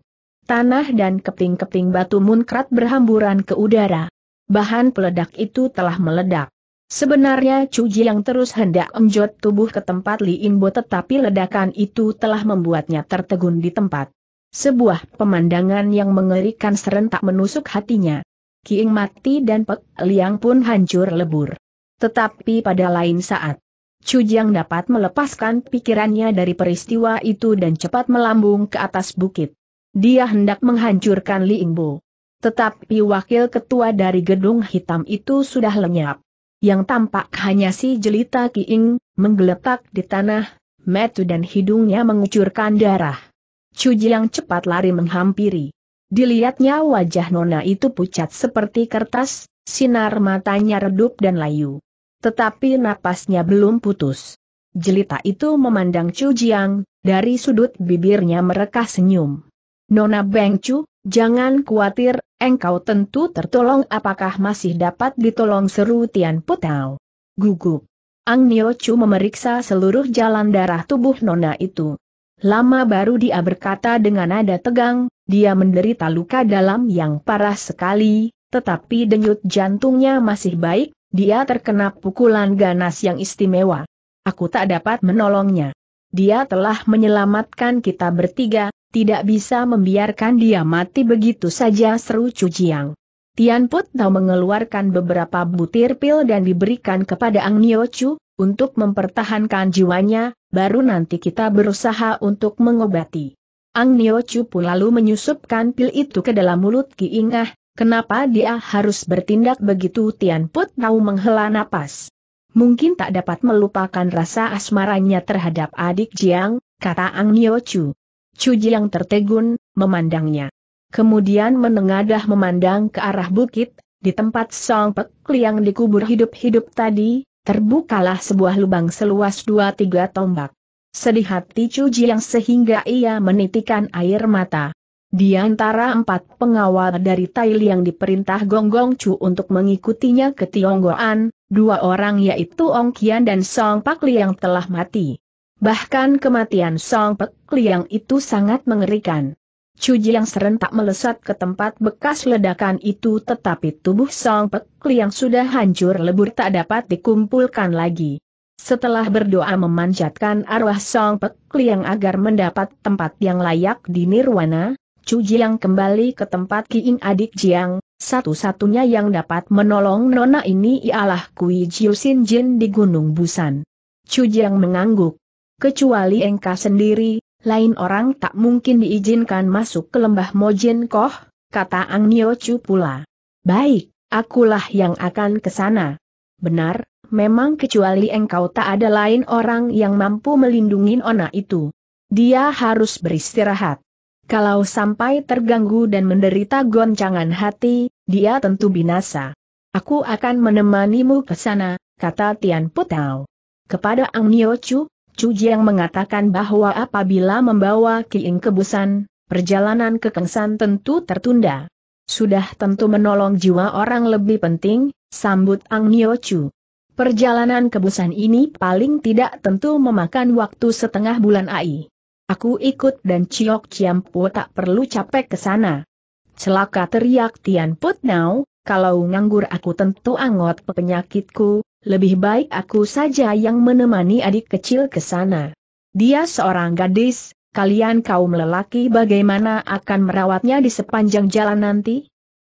[SPEAKER 1] Tanah dan keping-keping batu munkrat berhamburan ke udara. Bahan peledak itu telah meledak. Sebenarnya Chu yang terus hendak enjot tubuh ke tempat Li Inbo tetapi ledakan itu telah membuatnya tertegun di tempat. Sebuah pemandangan yang mengerikan serentak menusuk hatinya. Kiing mati dan Pek Liang pun hancur lebur. Tetapi pada lain saat, Chu Jiang dapat melepaskan pikirannya dari peristiwa itu dan cepat melambung ke atas bukit. Dia hendak menghancurkan Li Ingbo. Tetapi wakil ketua dari gedung hitam itu sudah lenyap yang tampak hanya si jelita kiing, menggeletak di tanah, metu dan hidungnya mengucurkan darah. Cuji yang cepat lari menghampiri. Dilihatnya wajah Nona itu pucat seperti kertas, sinar matanya redup dan layu. Tetapi napasnya belum putus. Jelita itu memandang Cujiang, dari sudut bibirnya mereka senyum. Nona Bengcu, jangan khawatir, engkau tentu tertolong apakah masih dapat ditolong seru Tian Putau. Gugup. Ang Nio Chu memeriksa seluruh jalan darah tubuh Nona itu. Lama baru dia berkata dengan nada tegang, dia menderita luka dalam yang parah sekali, tetapi denyut jantungnya masih baik, dia terkena pukulan ganas yang istimewa. Aku tak dapat menolongnya. Dia telah menyelamatkan kita bertiga, tidak bisa membiarkan dia mati begitu saja seru Cujiang. Tian Put Tau mengeluarkan beberapa butir pil dan diberikan kepada Ang Nio Chu, untuk mempertahankan jiwanya, baru nanti kita berusaha untuk mengobati. Ang Nio Chu pun lalu menyusupkan pil itu ke dalam mulut Ki Ingah, Kenapa dia harus bertindak begitu Tian Put tahu menghela napas. Mungkin tak dapat melupakan rasa asmaranya terhadap adik Jiang, kata Ang Nio Chu yang tertegun, memandangnya. Kemudian menengadah memandang ke arah bukit, di tempat Song Pek Liang dikubur hidup-hidup tadi, terbukalah sebuah lubang seluas dua tiga tombak. Sedih hati yang sehingga ia menitikan air mata. Di antara empat pengawal dari Tai yang diperintah Gonggong Chu untuk mengikutinya ke Tionggoan, dua orang yaitu Ong Kian dan Song Pak Liang telah mati. Bahkan kematian Song Pek Liang itu sangat mengerikan. Cuji yang serentak melesat ke tempat bekas ledakan itu tetapi tubuh Song Pek Liang sudah hancur lebur tak dapat dikumpulkan lagi. Setelah berdoa memanjatkan arwah Song Pek Liang agar mendapat tempat yang layak di Nirwana, Cuji yang kembali ke tempat Kiing adik Jiang, satu-satunya yang dapat menolong nona ini ialah Kui Jiu Sin Jin di Gunung Busan. Cuji yang mengangguk kecuali engkau sendiri, lain orang tak mungkin diizinkan masuk ke lembah Mojin Koh, kata Ang Nio Chu pula. Baik, akulah yang akan ke sana. Benar, memang kecuali engkau tak ada lain orang yang mampu melindungi Ona itu. Dia harus beristirahat. Kalau sampai terganggu dan menderita goncangan hati, dia tentu binasa. Aku akan menemanimu ke sana, kata Tian Putau. Kepada Ang Nio Chu, yang mengatakan bahwa apabila membawa Kiing kebusan, perjalanan ke Kengsan tentu tertunda. Sudah tentu menolong jiwa orang lebih penting, sambut Ang Nio Chu. Perjalanan kebusan ini paling tidak tentu memakan waktu setengah bulan AI. Aku ikut dan Ciok Ciampu tak perlu capek ke sana. Celaka teriak Tian Put Now, kalau nganggur aku tentu angot penyakitku, lebih baik aku saja yang menemani adik kecil ke sana. Dia seorang gadis, kalian kaum lelaki bagaimana akan merawatnya di sepanjang jalan nanti?